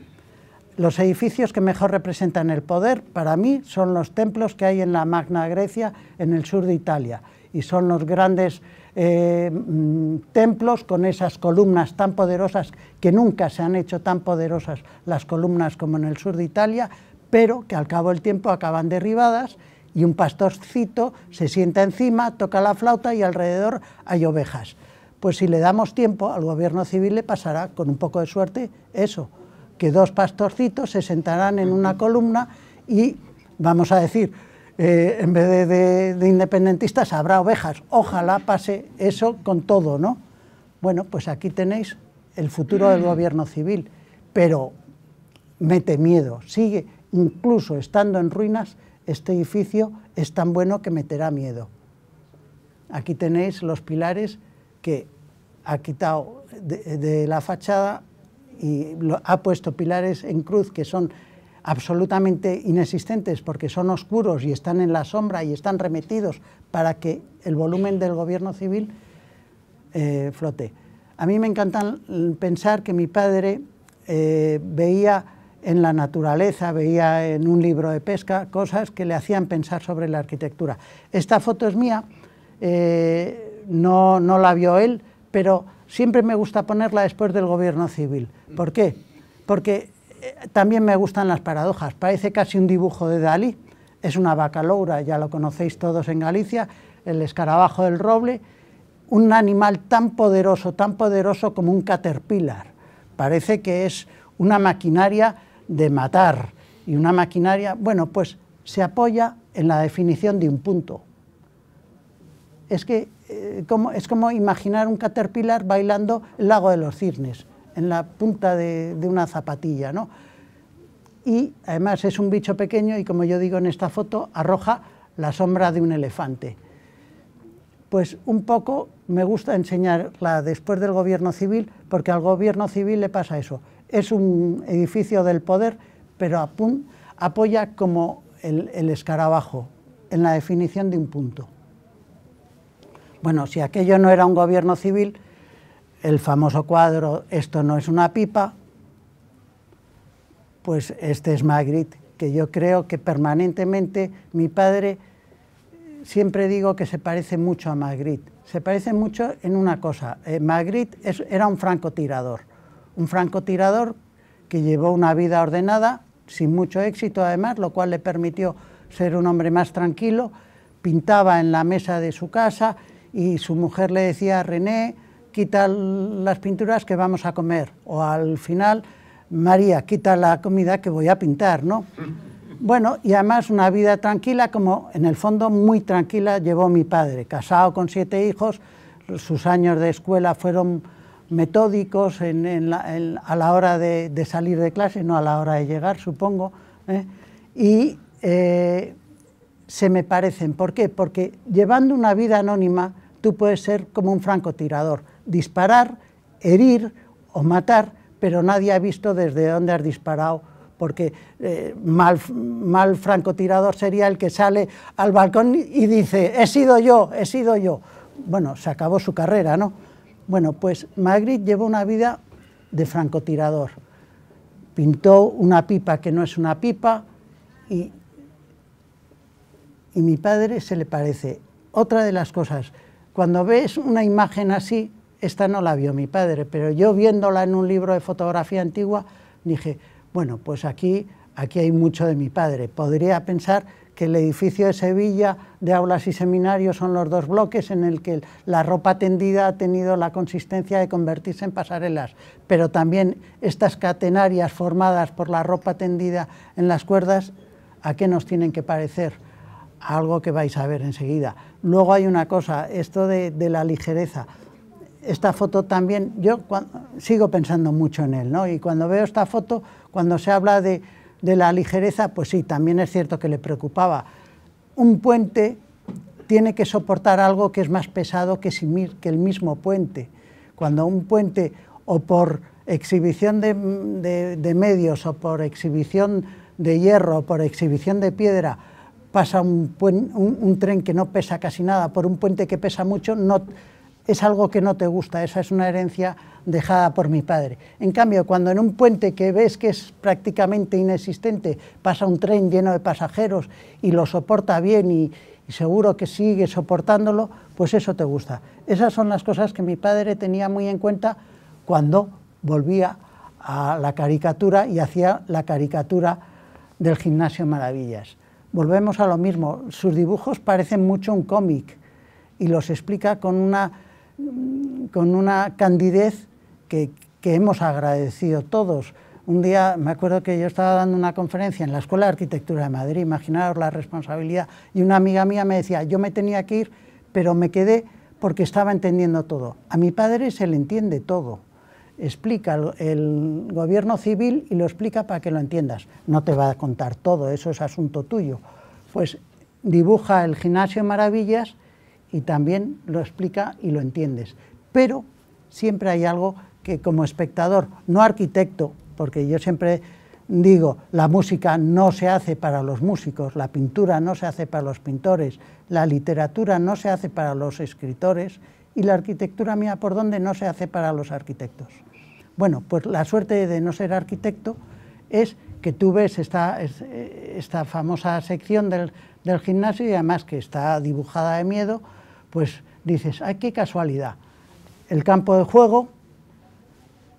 Los edificios que mejor representan el poder, para mí, son los templos que hay en la Magna Grecia, en el sur de Italia y son los grandes eh, mm, templos con esas columnas tan poderosas que nunca se han hecho tan poderosas las columnas como en el sur de Italia, pero que al cabo del tiempo acaban derribadas y un pastorcito se sienta encima, toca la flauta y alrededor hay ovejas. Pues si le damos tiempo al gobierno civil le pasará con un poco de suerte eso, que dos pastorcitos se sentarán en una columna y vamos a decir, eh, en vez de, independentistas habrá ovejas. Ojalá pase eso con todo, ¿no? Bueno, pues aquí tenéis el futuro del mm. gobierno civil, pero mete miedo, sigue, incluso estando en ruinas, este edificio es tan bueno que meterá miedo. Aquí tenéis los pilares que ha quitado de, la fachada y ha puesto pilares en cruz que son absolutamente inexistentes porque son oscuros y están en la sombra y están remetidos para que el volumen del gobierno civil eh, flote. A mí me encanta pensar que mi padre eh, veía en la naturaleza, veía en un libro de pesca cosas que le hacían pensar sobre la arquitectura. Esta foto es mía, eh, no, no la vio él, pero siempre me gusta ponerla después del gobierno civil. ¿Por qué? Porque eh, también me gustan las paradojas, parece casi un dibujo de Dalí, es una vaca loura, ya lo conocéis todos en Galicia, el escarabajo del roble, un animal tan poderoso, tan poderoso como un caterpillar, parece que es una maquinaria de matar y una maquinaria, bueno, pues se apoya en la definición de un punto. Es que eh, como, es como imaginar un caterpillar bailando el lago de los cisnes en la punta de, una zapatilla, ¿no? Y además es un bicho pequeño y como yo digo en esta foto, arroja la sombra de un elefante. Pues un poco me gusta enseñarla después del gobierno civil, porque al gobierno civil le pasa eso. Es un edificio del poder, pero apoya como el escarabajo en la definición de un punto. Bueno, si aquello no era un gobierno civil, el famoso cuadro Esto no es una pipa, pues este es Magritte, que yo creo que permanentemente mi padre, siempre digo que se parece mucho a Magritte, se parece mucho en una cosa, eh, Magritte era un francotirador, un francotirador que llevó una vida ordenada, sin mucho éxito además, lo cual le permitió ser un hombre más tranquilo, pintaba en la mesa de su casa y su mujer le decía a René, quita las pinturas que vamos a comer, o al final, María, quita la comida que voy a pintar, ¿no? Bueno, y además una vida tranquila, como en el fondo muy tranquila llevó mi padre, casado con siete hijos, sus años de escuela fueron metódicos a la hora de, salir de clase, no a la hora de llegar, supongo, ¿eh? y eh, se me parecen. ¿Por qué? Porque llevando una vida anónima, tú puedes ser como un francotirador, disparar, herir o matar, pero nadie ha visto desde dónde has disparado, porque eh, mal, francotirador sería el que sale al balcón y dice, he sido yo, he sido yo. Bueno, se acabó su carrera, ¿no? Bueno, pues Magritte llevó una vida de francotirador. Pintó una pipa que no es una pipa y, y mi padre se le parece. Otra de las cosas cuando ves una imagen así, esta no la vio mi padre, pero yo viéndola en un libro de fotografía antigua, dije, bueno, pues aquí, aquí hay mucho de mi padre. Podría pensar que el edificio de Sevilla de aulas y seminarios son los dos bloques en el que la ropa tendida ha tenido la consistencia de convertirse en pasarelas, pero también estas catenarias formadas por la ropa tendida en las cuerdas, ¿a qué nos tienen que parecer? algo que vais a ver enseguida. Luego hay una cosa, esto de, la ligereza. Esta foto también, yo sigo pensando mucho en él, ¿no? Y cuando veo esta foto, cuando se habla de, la ligereza, pues sí, también es cierto que le preocupaba. Un puente tiene que soportar algo que es más pesado que, el mismo puente. Cuando un puente, o por exhibición de medios, o por exhibición de hierro, o por exhibición de piedra, pasa un, tren que no pesa casi nada por un puente que pesa mucho, es algo que no te gusta, esa es una herencia dejada por mi padre. En cambio, cuando en un puente que ves que es prácticamente inexistente, pasa un tren lleno de pasajeros y lo soporta bien y, y seguro que sigue soportándolo, pues eso te gusta. Esas son las cosas que mi padre tenía muy en cuenta cuando volvía a la caricatura y hacía la caricatura del gimnasio Maravillas volvemos a lo mismo, sus dibujos parecen mucho un cómic y los explica con una, candidez que, que hemos agradecido todos. Un día me acuerdo que yo estaba dando una conferencia en la Escuela de Arquitectura de Madrid, imaginaros la responsabilidad, y una amiga mía me decía, yo me tenía que ir, pero me quedé porque estaba entendiendo todo. A mi padre se le entiende todo explica el gobierno civil y lo explica para que lo entiendas. No te va a contar todo, eso es asunto tuyo. Pues dibuja el gimnasio maravillas y también lo explica y lo entiendes. Pero siempre hay algo que como espectador, no arquitecto, porque yo siempre digo, la música no se hace para los músicos, la pintura no se hace para los pintores, la literatura no se hace para los escritores, y la arquitectura mía por dónde no se hace para los arquitectos. Bueno, pues la suerte de no ser arquitecto es que tú ves eh, esta, famosa sección del, del, gimnasio y además que está dibujada de miedo, pues dices, ¡ay, qué casualidad! El campo de juego,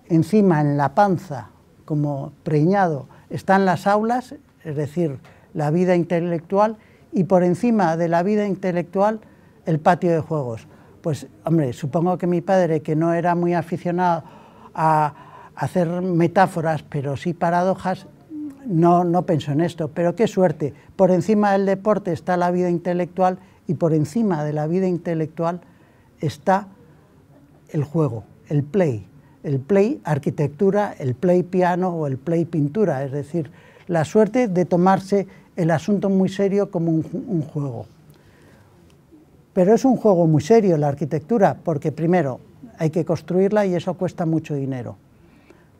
encima en la panza, como preñado, están las aulas, es decir, la vida intelectual, y por encima de la vida intelectual, el patio de juegos. Pues hombre, supongo que mi padre, que no era muy aficionado a hacer metáforas, pero sí paradojas, no, no pensó en esto. Pero qué suerte, por encima del deporte está la vida intelectual y por encima de la vida intelectual está el juego, el play, el play arquitectura, el play piano o el play pintura, es decir, la suerte de tomarse el asunto muy serio como un juego. Pero es un juego muy serio la arquitectura, porque primero hay que construirla y eso cuesta mucho dinero.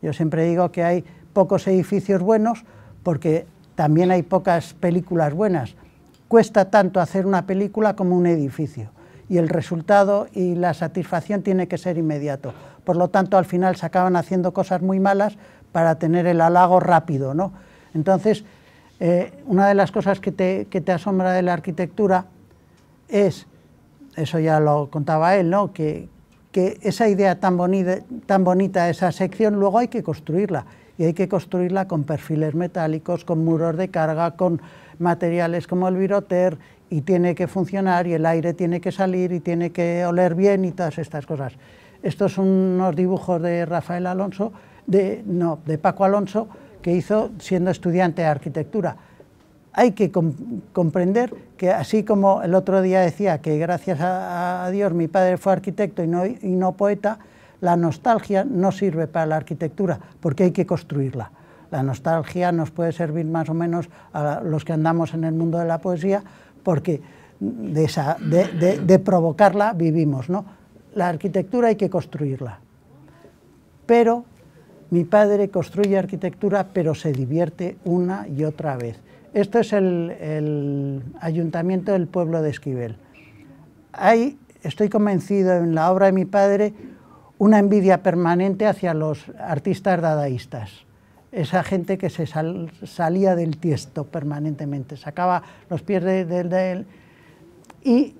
Yo siempre digo que hay pocos edificios buenos porque también hay pocas películas buenas. Cuesta tanto hacer una película como un edificio y el resultado y la satisfacción tiene que ser inmediato. Por lo tanto, al final se acaban haciendo cosas muy malas para tener el halago rápido. ¿no? Entonces, eh, una de las cosas que te, que te asombra de la arquitectura es eso ya lo contaba él, ¿no? que, esa idea tan bonita, tan esa sección, luego hay que construirla. Y hay que construirla con perfiles metálicos, con muros de carga, con materiales como el viroter, y tiene que funcionar, y el aire tiene que salir, y tiene que oler bien, y todas estas cosas. Estos son unos dibujos de Rafael Alonso, de Paco Alonso, que hizo siendo estudiante de arquitectura hay que comprender que así como el otro día decía que gracias a, Dios mi padre fue arquitecto y no, poeta, la nostalgia no sirve para la arquitectura porque hay que construirla. La nostalgia nos puede servir más o menos a los que andamos en el mundo de la poesía porque de, provocarla vivimos. ¿no? La arquitectura hay que construirla. Pero mi padre construye arquitectura pero se divierte una y otra vez. Esto es el, ayuntamiento del pueblo de Esquivel. Hay, estoy convencido, en la obra de mi padre, una envidia permanente hacia los artistas dadaístas. Esa gente que se salía del tiesto permanentemente, sacaba los pies de, él. Y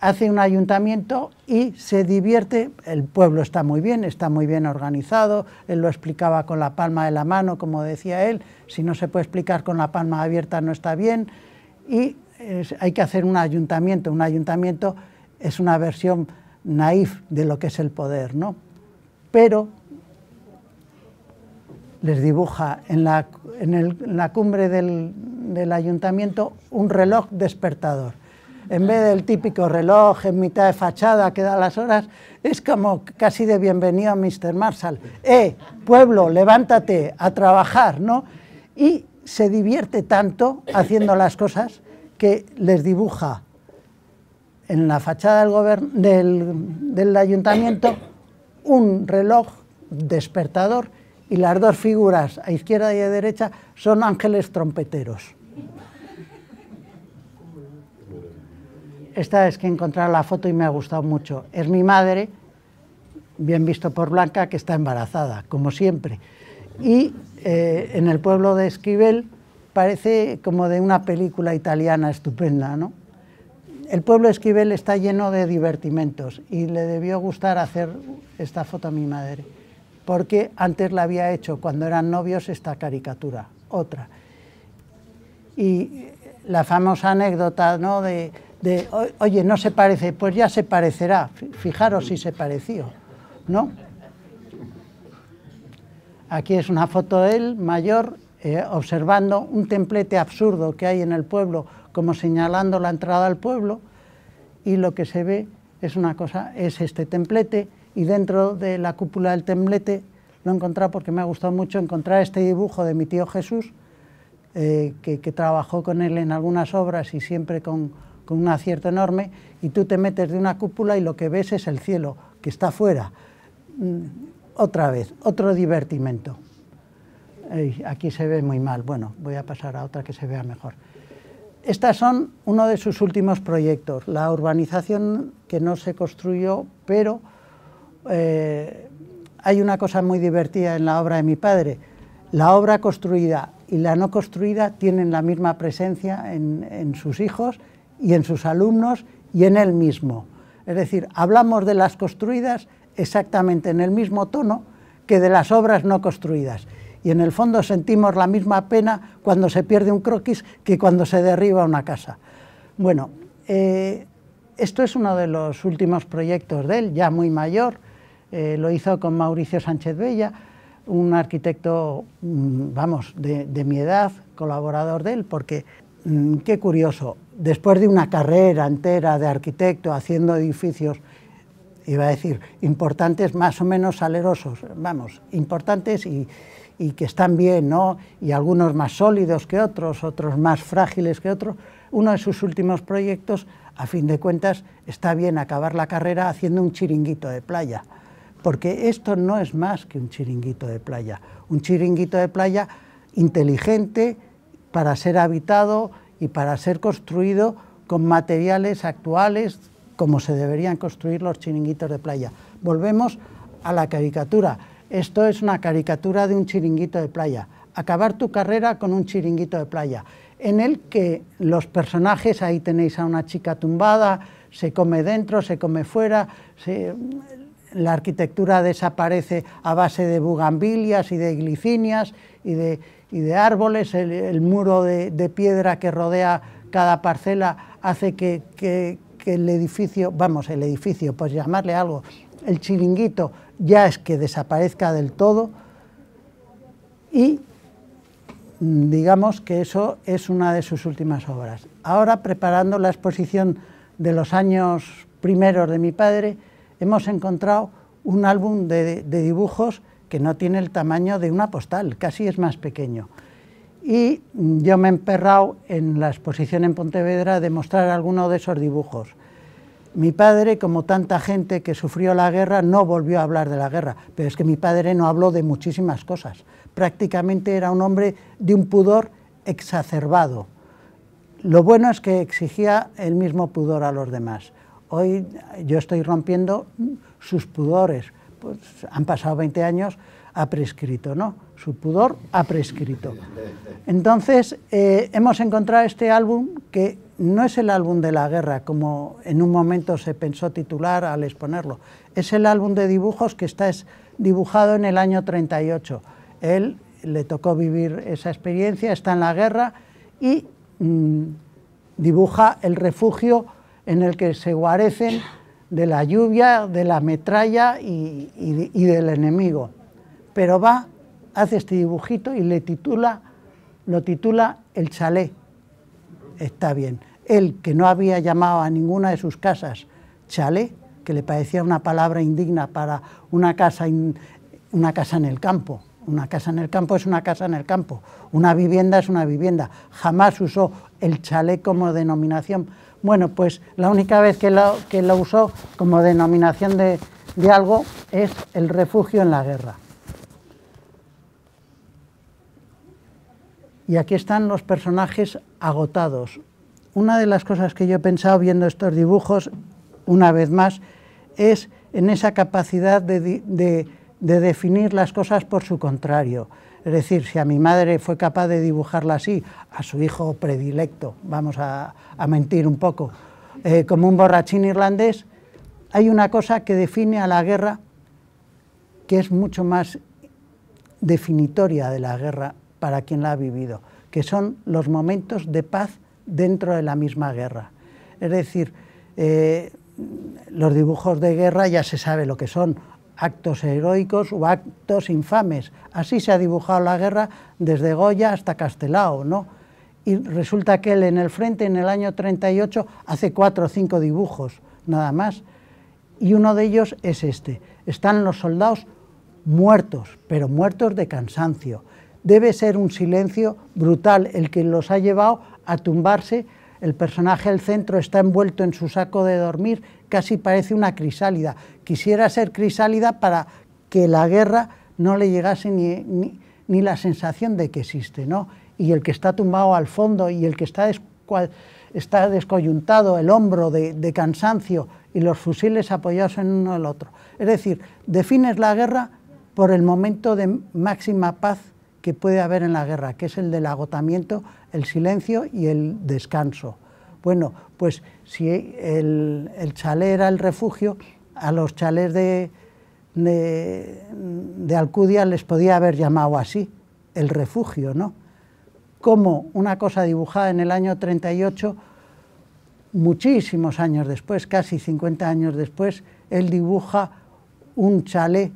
hace un ayuntamiento y se divierte, el pueblo está muy bien, está muy bien organizado, él lo explicaba con la palma de la mano, como decía él, si no se puede explicar con la palma abierta no está bien, y hay que hacer un ayuntamiento, un ayuntamiento es una versión naif de lo que es el poder, ¿no? Pero les dibuja en la, cumbre del ayuntamiento un reloj despertador, en vez del típico reloj en mitad de fachada que da las horas, es como casi de bienvenido a Mr. Marshall. ¡Eh, pueblo, levántate a trabajar! ¿no? Y se divierte tanto haciendo las cosas que les dibuja en la fachada del, del ayuntamiento un reloj despertador y las dos figuras, a izquierda y a derecha, son ángeles trompeteros. esta es que encontrado la foto y me ha gustado mucho. Es mi madre, bien visto por Blanca, que está embarazada, como siempre. Y eh, en el pueblo de Esquivel parece como de una película italiana estupenda, ¿no? El pueblo de Esquivel está lleno de divertimentos y le debió gustar hacer esta foto a mi madre, porque antes la había hecho cuando eran novios esta caricatura, otra. Y la famosa anécdota, ¿no? De, oye, no se parece, pues ya se parecerá, fijaros si se pareció, ¿no? Aquí es una foto de él, mayor, eh, observando un templete absurdo que hay en el pueblo, como señalando la entrada al pueblo, y lo que se ve es una cosa, es este templete, y dentro de la cúpula del templete lo he encontrado porque me ha gustado mucho encontrar este dibujo de mi tío Jesús, eh, que trabajó con él en algunas obras y siempre con, con un acierto enorme, y tú te metes de una cúpula y lo que ves es el cielo, que está afuera. Mm, otra vez, otro divertimento. aquí se ve muy mal, bueno, voy a pasar a otra que se vea mejor. Estas son uno de sus últimos proyectos, la urbanización que no se construyó, pero eh, hay una cosa muy divertida en la obra de mi padre. La obra construida y la no construida tienen la misma presencia en, en sus hijos y en sus alumnos y en él mismo. Es decir, hablamos de las construidas exactamente en el mismo tono que de las obras no construidas. Y en el fondo sentimos la misma pena cuando se pierde un croquis que cuando se derriba una casa. Bueno, eh, esto es uno de los últimos proyectos de él, ya muy mayor. Eh, lo hizo con Mauricio Sánchez Bella, un arquitecto, mm, vamos, de, de mi edad, colaborador de él, porque Mm, qué curioso, después de una carrera entera de arquitecto haciendo edificios, iba a decir, importantes más o menos salerosos, vamos, importantes y, y que están bien, ¿no? Y algunos más sólidos que otros, otros más frágiles que otros. Uno de sus últimos proyectos, a fin de cuentas, está bien acabar la carrera haciendo un chiringuito de playa, porque esto no es más que un chiringuito de playa, un chiringuito de playa inteligente, para ser habitado y para ser construido con materiales actuales como se deberían construir los chiringuitos de playa. Volvemos a la caricatura. Esto es una caricatura de un chiringuito de playa. Acabar tu carrera con un chiringuito de playa, en el que los personajes, ahí tenéis a una chica tumbada, se come dentro, se come fuera, la arquitectura desaparece a base de bugambilias y de glicinias y de y de árboles, el, muro de, piedra que rodea cada parcela hace que, el edificio, vamos, el edificio, pues llamarle algo, el chiringuito ya es que desaparezca del todo y mm, digamos que eso es una de sus últimas obras. Ahora, preparando la exposición de los años primeros de mi padre, hemos encontrado un álbum de dibujos que no tiene el tamaño de una postal, casi es más pequeño. Y yo me he emperrado en la exposición en Pontevedra de mostrar alguno de esos dibujos. Mi padre, como tanta gente que sufrió la guerra, no volvió a hablar de la guerra, pero es que mi padre no habló de muchísimas cosas. Prácticamente era un hombre de un pudor exacerbado. Lo bueno es que exigía el mismo pudor a los demás. Hoy yo estoy rompiendo sus pudores, pues, han pasado 20 años, ha prescrito, ¿no? Su pudor ha prescrito. Entonces, eh, hemos encontrado este álbum que no es el álbum de la guerra, como en un momento se pensó titular al exponerlo. Es el álbum de dibujos que está dibujado en el año 38. Él le tocó vivir esa experiencia, está en la guerra y mm, dibuja el refugio en el que se guarecen de la lluvia, de la metralla y, del enemigo. Pero va, hace este dibujito y le titula, lo titula El chalet. Está bien. Él, que no había llamado a ninguna de sus casas chalet, que le parecía una palabra indigna para una casa, una casa en el campo. Una casa en el campo es una casa en el campo, una vivienda es una vivienda. Jamás usó el chalet como denominación bueno, pues la única vez que lo, usó como denominación de, algo es el refugio en la guerra. Y aquí están los personajes agotados. Una de las cosas que yo he pensado viendo estos dibujos, una vez más, es en esa capacidad de definir las cosas por su contrario. Es decir, si a mi madre fue capaz de dibujarla así, a su hijo predilecto, vamos a, mentir un poco, eh, como un borrachín irlandés, hay una cosa que define a la guerra que es mucho más definitoria de la guerra para quien la ha vivido, que son los momentos de paz dentro de la misma guerra. Es decir, eh, los dibujos de guerra ya se sabe lo que son, actos heroicos o actos infames. Así se ha dibujado la guerra desde Goya hasta Castelao, ¿no? Y resulta que él en el frente, en el año 38, hace cuatro o cinco dibujos, nada más. Y uno de ellos es este. Están los soldados muertos, pero muertos de cansancio. Debe ser un silencio brutal el que los ha llevado a tumbarse. El personaje del centro está envuelto en su saco de dormir, casi parece una crisálida, quisiera ser crisálida para que la guerra no le llegase ni, la sensación de que existe, ¿no? Y el que está tumbado al fondo y el que está, está descoyuntado, el hombro de, cansancio y los fusiles apoyados en uno el otro. Es decir, defines la guerra por el momento de máxima paz que puede haber en la guerra, que es el del agotamiento, el silencio y el descanso. Bueno, pues si el, el era el refugio, a los chalés de, Alcudia les podía haber llamado así, el refugio, ¿no? Como una cosa dibujada en el año 38, muchísimos años después, casi 50 años después, él dibuja un chalé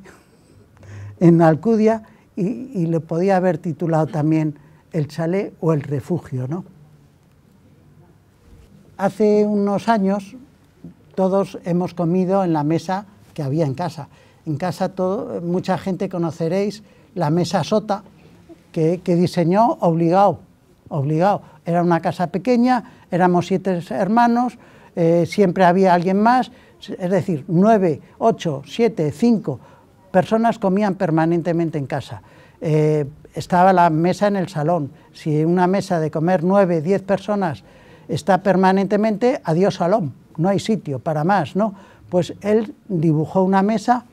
en Alcudia y, y le podía haber titulado también el chalé o el refugio, ¿no? Hace unos años, todos hemos comido en la mesa que había en casa. En casa todo, mucha gente conoceréis la mesa sota que, diseñó obligado, obligado. Era una casa pequeña, éramos siete hermanos, eh, siempre había alguien más, es decir, nueve, ocho, siete, cinco personas comían permanentemente en casa. Eh, estaba la mesa en el salón. Si una mesa de comer nueve, diez personas está permanentemente, adiós salón no hay sitio para más, ¿no? Pues él dibujó una mesa,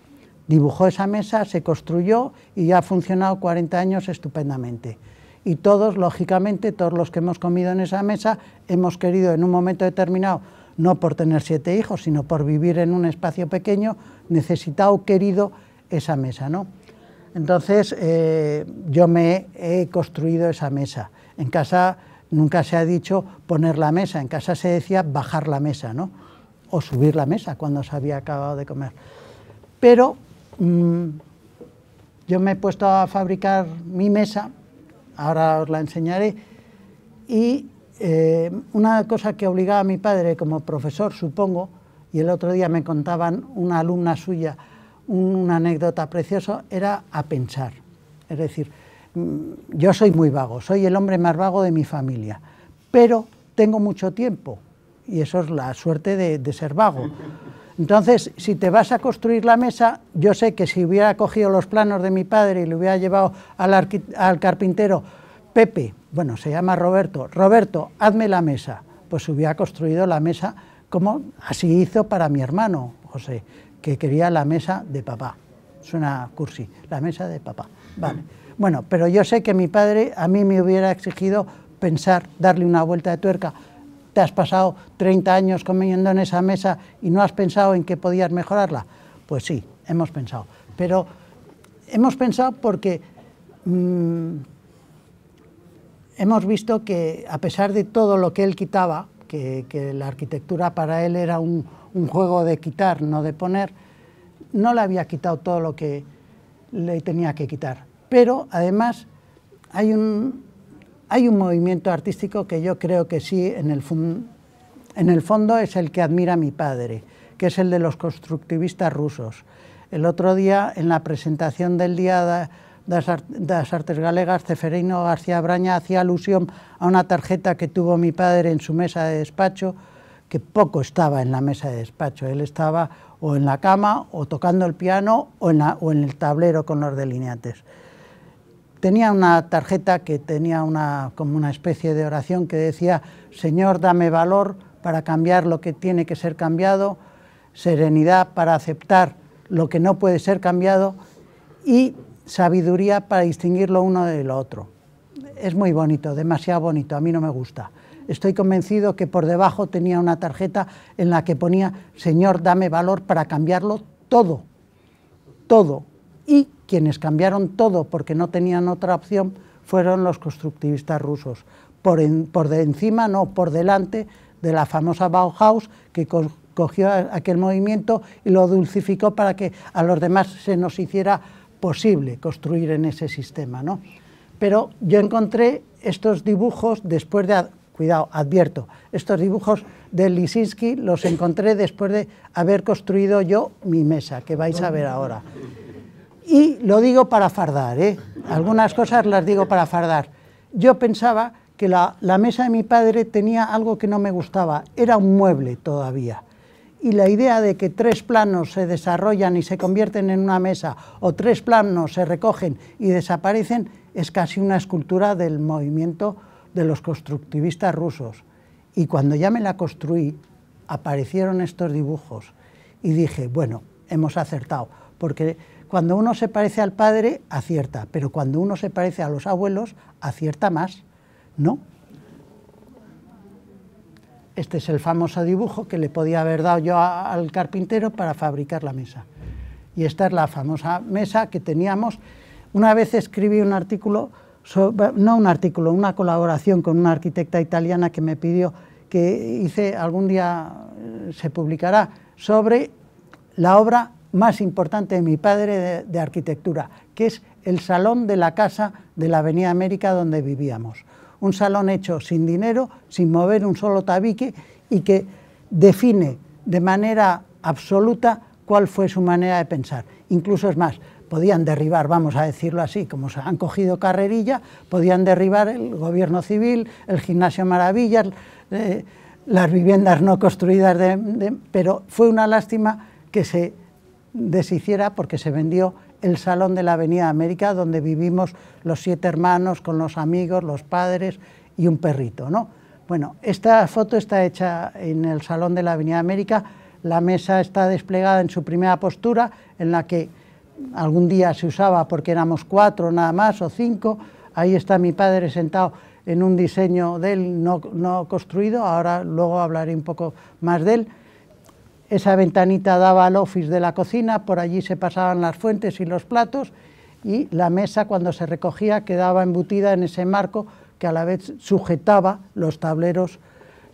dibujó esa mesa, se construyó y ya ha funcionado 40 años estupendamente. Y todos, lógicamente, todos los que hemos comido en esa mesa, hemos querido en un momento determinado, no por tener siete hijos, sino por vivir en un espacio pequeño, necesitado, querido esa mesa, ¿no? Entonces, eh, yo me he construido esa mesa. En casa Nunca se ha dicho poner la mesa, en casa se decía bajar la mesa, ¿no? O subir la mesa cuando se había acabado de comer. Pero mm, yo me he puesto a fabricar mi mesa, ahora os la enseñaré, y eh, una cosa que obligaba a mi padre como profesor, supongo, y el otro día me contaban una alumna suya una anécdota preciosa, era a pensar. Es decir, Mm, yo soy muy vago, soy el hombre más vago de mi familia, pero tengo mucho tiempo y eso es la suerte de, ser vago. Entonces, si te vas a construir la mesa, yo sé que si hubiera cogido los planos de mi padre y le hubiera llevado al, al carpintero, Pepe, bueno, se llama Roberto, Roberto, hazme la mesa, pues hubiera construido la mesa como así hizo para mi hermano José, que quería la mesa de papá. Suena cursi, la mesa de papá. Vale. Bueno, pero yo sé que mi padre a mí me hubiera exigido pensar, darle una vuelta de tuerca. Te has pasado 30 años comiendo en esa mesa y no has pensado en que podías mejorarla. Pues sí, hemos pensado. Pero hemos pensado porque mm, hemos visto que a pesar de todo lo que él quitaba, que, la arquitectura para él era un juego de quitar, no de poner, no le había quitado todo lo que le tenía que quitar pero además hay un, hay un movimiento artístico que yo creo que sí, en el, en el fondo es el que admira mi padre, que es el de los constructivistas rusos. El otro día, en la presentación del Día de las Artes Galegas, Ceferino García Braña hacía alusión a una tarjeta que tuvo mi padre en su mesa de despacho, que poco estaba en la mesa de despacho, él estaba o en la cama, o tocando el piano, o en el tablero con los delineantes tenía una tarjeta que tenía una, como una especie de oración que decía, Señor, dame valor para cambiar lo que tiene que ser cambiado, serenidad para aceptar lo que no puede ser cambiado y sabiduría para distinguir lo uno de lo otro. Es muy bonito, demasiado bonito, a mí no me gusta. Estoy convencido que por debajo tenía una tarjeta en la que ponía, Señor, dame valor para cambiarlo todo, todo, y quienes cambiaron todo porque no tenían otra opción fueron los constructivistas rusos. Por, por de encima, no, por delante de la famosa Bauhaus que cogió aquel movimiento y lo dulcificó para que a los demás se nos hiciera posible construir en ese sistema. ¿no? Pero yo encontré estos dibujos después de cuidado, advierto, estos dibujos de Lisinski los encontré después de haber construido yo mi mesa, que vais a ver ahora. Y lo digo para fardar, ¿eh? algunas cosas las digo para fardar. Yo pensaba que la, la, mesa de mi padre tenía algo que no me gustaba, era un mueble todavía. Y la idea de que tres planos se desarrollan y se convierten en una mesa, o tres planos se recogen y desaparecen, es casi una escultura del movimiento de los constructivistas rusos. Y cuando ya me la construí, aparecieron estos dibujos y dije, bueno, hemos acertado, porque cuando uno se parece al padre, acierta, pero cuando uno se parece a los abuelos, acierta más, ¿no? Este es el famoso dibujo que le podía haber dado yo al carpintero para fabricar la mesa. Y esta es la famosa mesa que teníamos. Una vez escribí un artículo, no un artículo, una colaboración con una arquitecta italiana que me pidió que hice algún día eh, se publicará sobre la obra más importante de mi padre de, arquitectura, que es el salón de la casa de la Avenida América donde vivíamos. Un salón hecho sin dinero, sin mover un solo tabique y que define de manera absoluta cuál fue su manera de pensar. Incluso es más, podían derribar, vamos a decirlo así, como se han cogido carrerilla, podían derribar el gobierno civil, el gimnasio Maravillas, eh, las viviendas no construidas, pero fue una lástima que se deshiciera porque se vendió el salón de la Avenida América donde vivimos los siete hermanos con los amigos, los padres y un perrito, ¿no? Bueno, esta foto está hecha en el salón de la Avenida América, la mesa está desplegada en su primera postura en la que algún día se usaba porque éramos cuatro nada más o cinco, ahí está mi padre sentado en un diseño de él no, no construido, ahora luego hablaré un poco más de él, esa ventanita daba al office de la cocina, por allí se pasaban las fuentes y los platos y la mesa cuando se recogía quedaba embutida en ese marco que a la vez sujetaba los tableros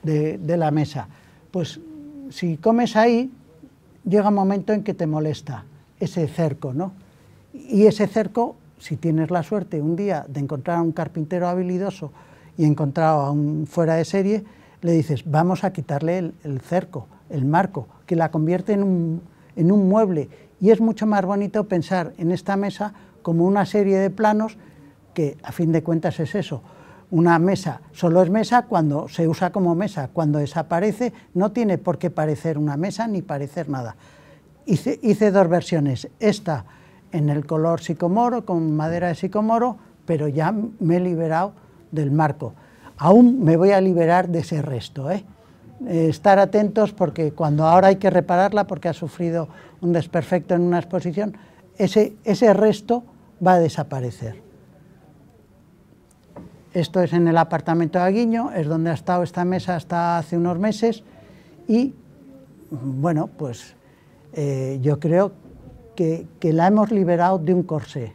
de, la mesa. Pues si comes ahí, llega un momento en que te molesta ese cerco, ¿no? Y ese cerco, si tienes la suerte un día de encontrar a un carpintero habilidoso y encontrar a un fuera de serie, le dices, vamos a quitarle el cerco, el marco, que la convierte en un, mueble. Y es mucho más bonito pensar en esta mesa como una serie de planos que a fin de cuentas es eso. Una mesa solo es mesa cuando se usa como mesa, cuando desaparece no tiene por qué parecer una mesa ni parecer nada. Hice, hice dos versiones, esta en el color sicomoro, con madera de sicomoro, pero ya me he liberado del marco. Aún me voy a liberar de ese resto, ¿eh? Eh, estar atentos porque cuando ahora hay que repararla porque ha sufrido un desperfecto en una exposición, ese, ese resto va a desaparecer. Esto es en el apartamento de Aguiño, es donde ha estado esta mesa hasta hace unos meses y, bueno, pues eh, yo creo que, que la hemos liberado de un corsé.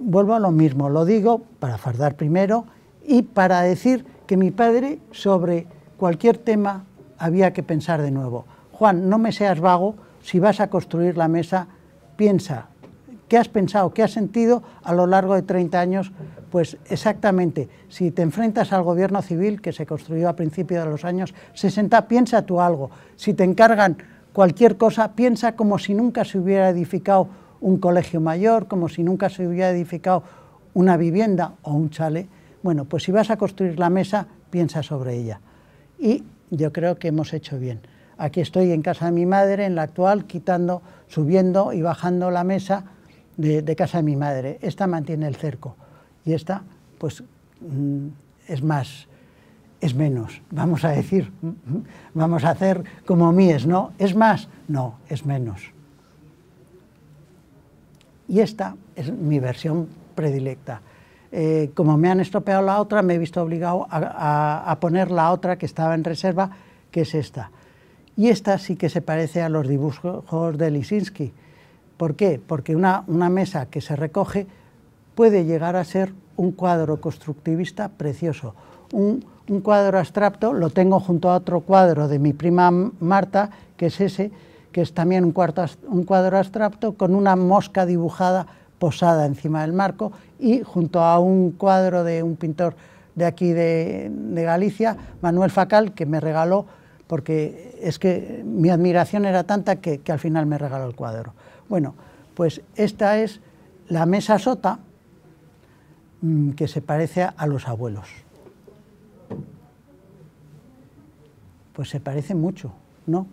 Vuelvo a lo mismo, lo digo para fardar primero y para decir que mi padre sobre cualquier tema había que pensar de nuevo. Juan, no me seas vago, si vas a construir la mesa, piensa qué has pensado, qué has sentido a lo largo de 30 años, pues exactamente, si te enfrentas al gobierno civil que se construyó a principios de los años 60, piensa tú algo, si te encargan cualquier cosa, piensa como si nunca se hubiera edificado un colegio mayor, como si nunca se hubiera edificado una vivienda o un chale. Bueno, pues si vas a construir la mesa, piensa sobre ella y yo creo que hemos hecho bien. Aquí estoy en casa de mi madre, en la actual, quitando, subiendo y bajando la mesa de, casa de mi madre. Esta mantiene el cerco y esta, pues, mm, es más, es menos, vamos a decir, vamos a hacer como mies, ¿no? ¿Es más? No, es menos. Y esta es mi versión predilecta. Eh, como me han estropeado la otra, me he visto obligado a, poner la otra que estaba en reserva, que es esta. Y esta sí que se parece a los dibujos de Lisinski. ¿Por qué? Porque una, mesa que se recoge puede llegar a ser un cuadro constructivista precioso. Un, cuadro abstracto lo tengo junto a otro cuadro de mi prima Marta, que es ese, que es también un, un cuadro abstracto con una mosca dibujada posada encima del marco y junto a un cuadro de un pintor de aquí de, Galicia, Manuel Facal, que me regaló, porque es que mi admiración era tanta que, al final me regaló el cuadro. Bueno, pues esta es la mesa sota mm, que se parece a los abuelos. Pues se parece mucho, ¿no?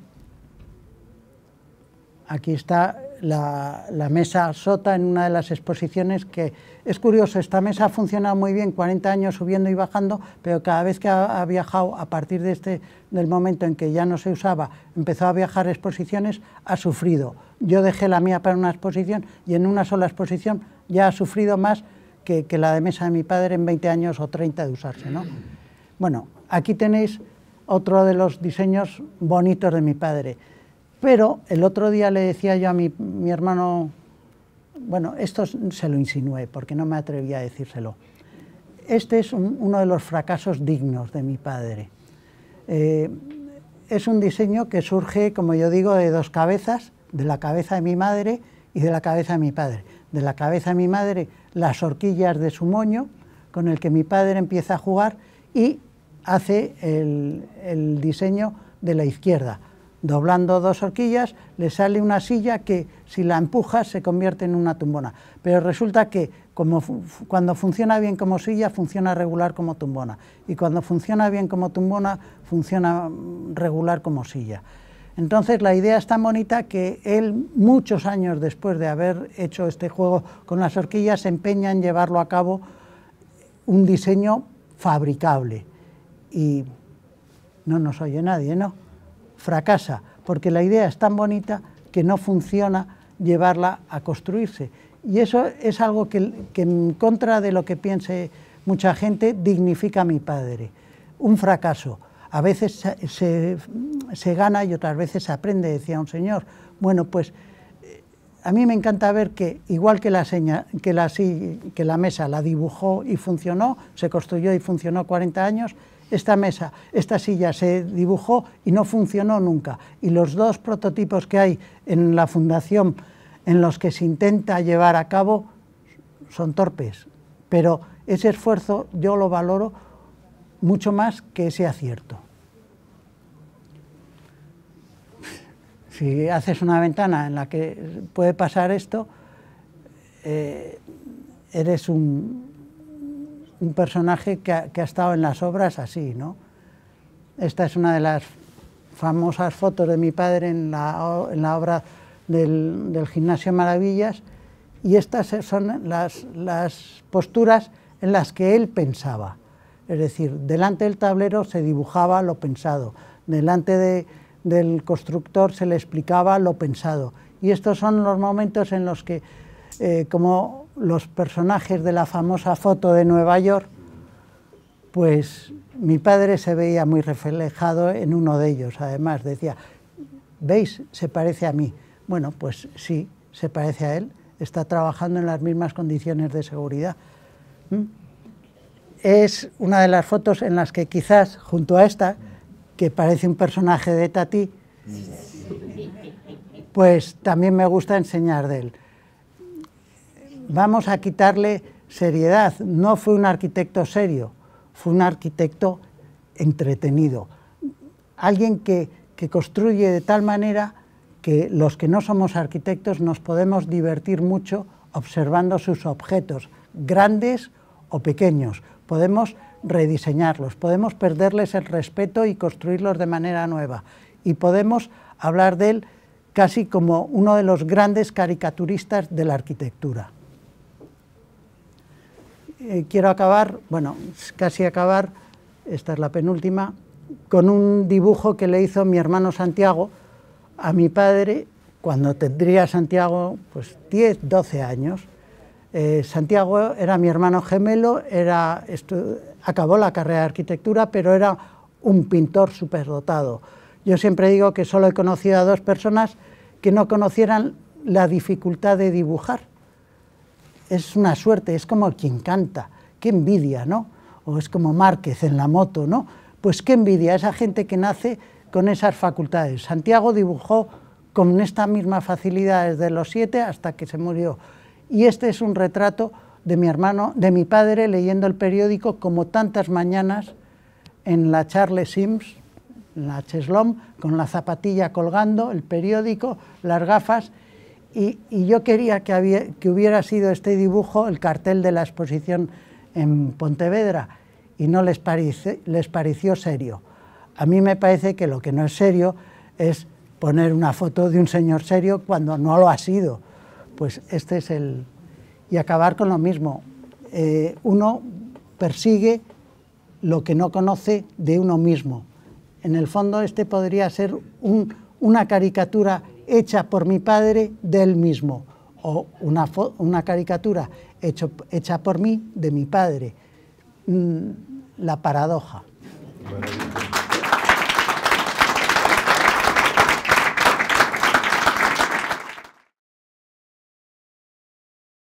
Aquí está la, mesa Sota en una de las exposiciones que es curioso, esta mesa ha funcionado muy bien 40 años subiendo y bajando, pero cada vez que ha, viajado a partir de este, del momento en que ya no se usaba, empezó a viajar a exposiciones, ha sufrido. Yo dejé la mía para una exposición y en una sola exposición ya ha sufrido más que, la de mesa de mi padre en 20 años o 30 de usarse. ¿no? Bueno, aquí tenéis otro de los diseños bonitos de mi padre pero el otro día le decía yo a mi, hermano, bueno, esto se lo insinué porque no me atreví a decírselo. Este es uno de los fracasos dignos de mi padre. Eh, es un diseño que surge, como yo digo, de dos cabezas, de la cabeza de mi madre y de la cabeza de mi padre. De la cabeza de mi madre las horquillas de su moño, con el que mi padre empieza a jugar y hace el diseño de la izquierda, doblando dos horquillas, le sale una silla que si la empujas se convierte en una tumbona. Pero resulta que cuando funciona bien como silla, funciona regular como tumbona. Y cuando funciona bien como tumbona, funciona mm, regular como silla. Entonces la idea es tan bonita que él, muchos años después de haber hecho este juego con las horquillas, se empeña en llevarlo a cabo un diseño fabricable. Y no nos oye nadie, ¿no? fracasa, porque la idea es tan bonita que no funciona llevarla a construirse. Y eso es algo que, en contra de lo que piense mucha gente, dignifica a mi padre. Un fracaso. A veces se, gana y otras veces se aprende, decía un señor. Bueno, pues eh, a mí me encanta ver que, igual que la, que, la, que la mesa la dibujó y funcionó, se construyó y funcionó 40 años, esta mesa, esta silla se dibujó y no funcionó nunca. Y los dos prototipos que hay en la fundación en los que se intenta llevar a cabo son torpes. Pero ese esfuerzo yo lo valoro mucho más que ese acierto. Si haces una ventana en la que puede pasar esto, eh, eres un, un personaje que ha, estado en las obras así, ¿no? Esta es una de las famosas fotos de mi padre en la, obra del, Gimnasio Maravillas y estas son las, posturas en las que él pensaba. Es decir, delante del tablero se dibujaba lo pensado, delante del constructor se le explicaba lo pensado. Y estos son los momentos en los que, eh, como los personajes de la famosa foto de Nueva York, pues mi padre se veía muy reflejado en uno de ellos. Además decía, ¿veis? Se parece a mí. Bueno, pues sí, se parece a él. Está trabajando en las mismas condiciones de seguridad. ¿Mm? Es una de las fotos en las que quizás, junto a esta, que parece un personaje de Tati, pues también me gusta enseñar de él vamos a quitarle seriedad. No fue un arquitecto serio, fue un arquitecto entretenido. Alguien que, construye de tal manera que los que no somos arquitectos nos podemos divertir mucho observando sus objetos, grandes o pequeños. Podemos rediseñarlos, podemos perderles el respeto y construirlos de manera nueva. Y podemos hablar de él casi como uno de los grandes caricaturistas de la arquitectura. Eh, quiero acabar, bueno, casi acabar, esta es la penúltima, con un dibujo que le hizo mi hermano Santiago a mi padre cuando tendría Santiago pues 10, 12 años. Eh, Santiago era mi hermano gemelo, era, acabó la carrera de arquitectura, pero era un pintor superdotado. Yo siempre digo que solo he conocido a dos personas que no conocieran la dificultad de dibujar es una suerte, es como quien canta, qué envidia, ¿no? O es como Márquez en la moto, ¿no? Pues qué envidia esa gente que nace con esas facultades. Santiago dibujó con esta misma facilidad desde los siete hasta que se murió. Y este es un retrato de mi hermano, de mi padre leyendo el periódico como tantas mañanas en la Charles Sims, en la Cheslom, con la zapatilla colgando, el periódico, las gafas y, yo quería que, hubiera sido este dibujo el cartel de la exposición en Pontevedra y no les, pareció serio. A mí me parece que lo que no es serio es poner una foto de un señor serio cuando no lo ha sido. Pues este es el... Y acabar con lo mismo. Eh, uno persigue lo que no conoce de uno mismo. En el fondo este podría ser una caricatura hecha por mi padre del mismo, o una, una caricatura hecha por mí de mi padre. Mm, la paradoja.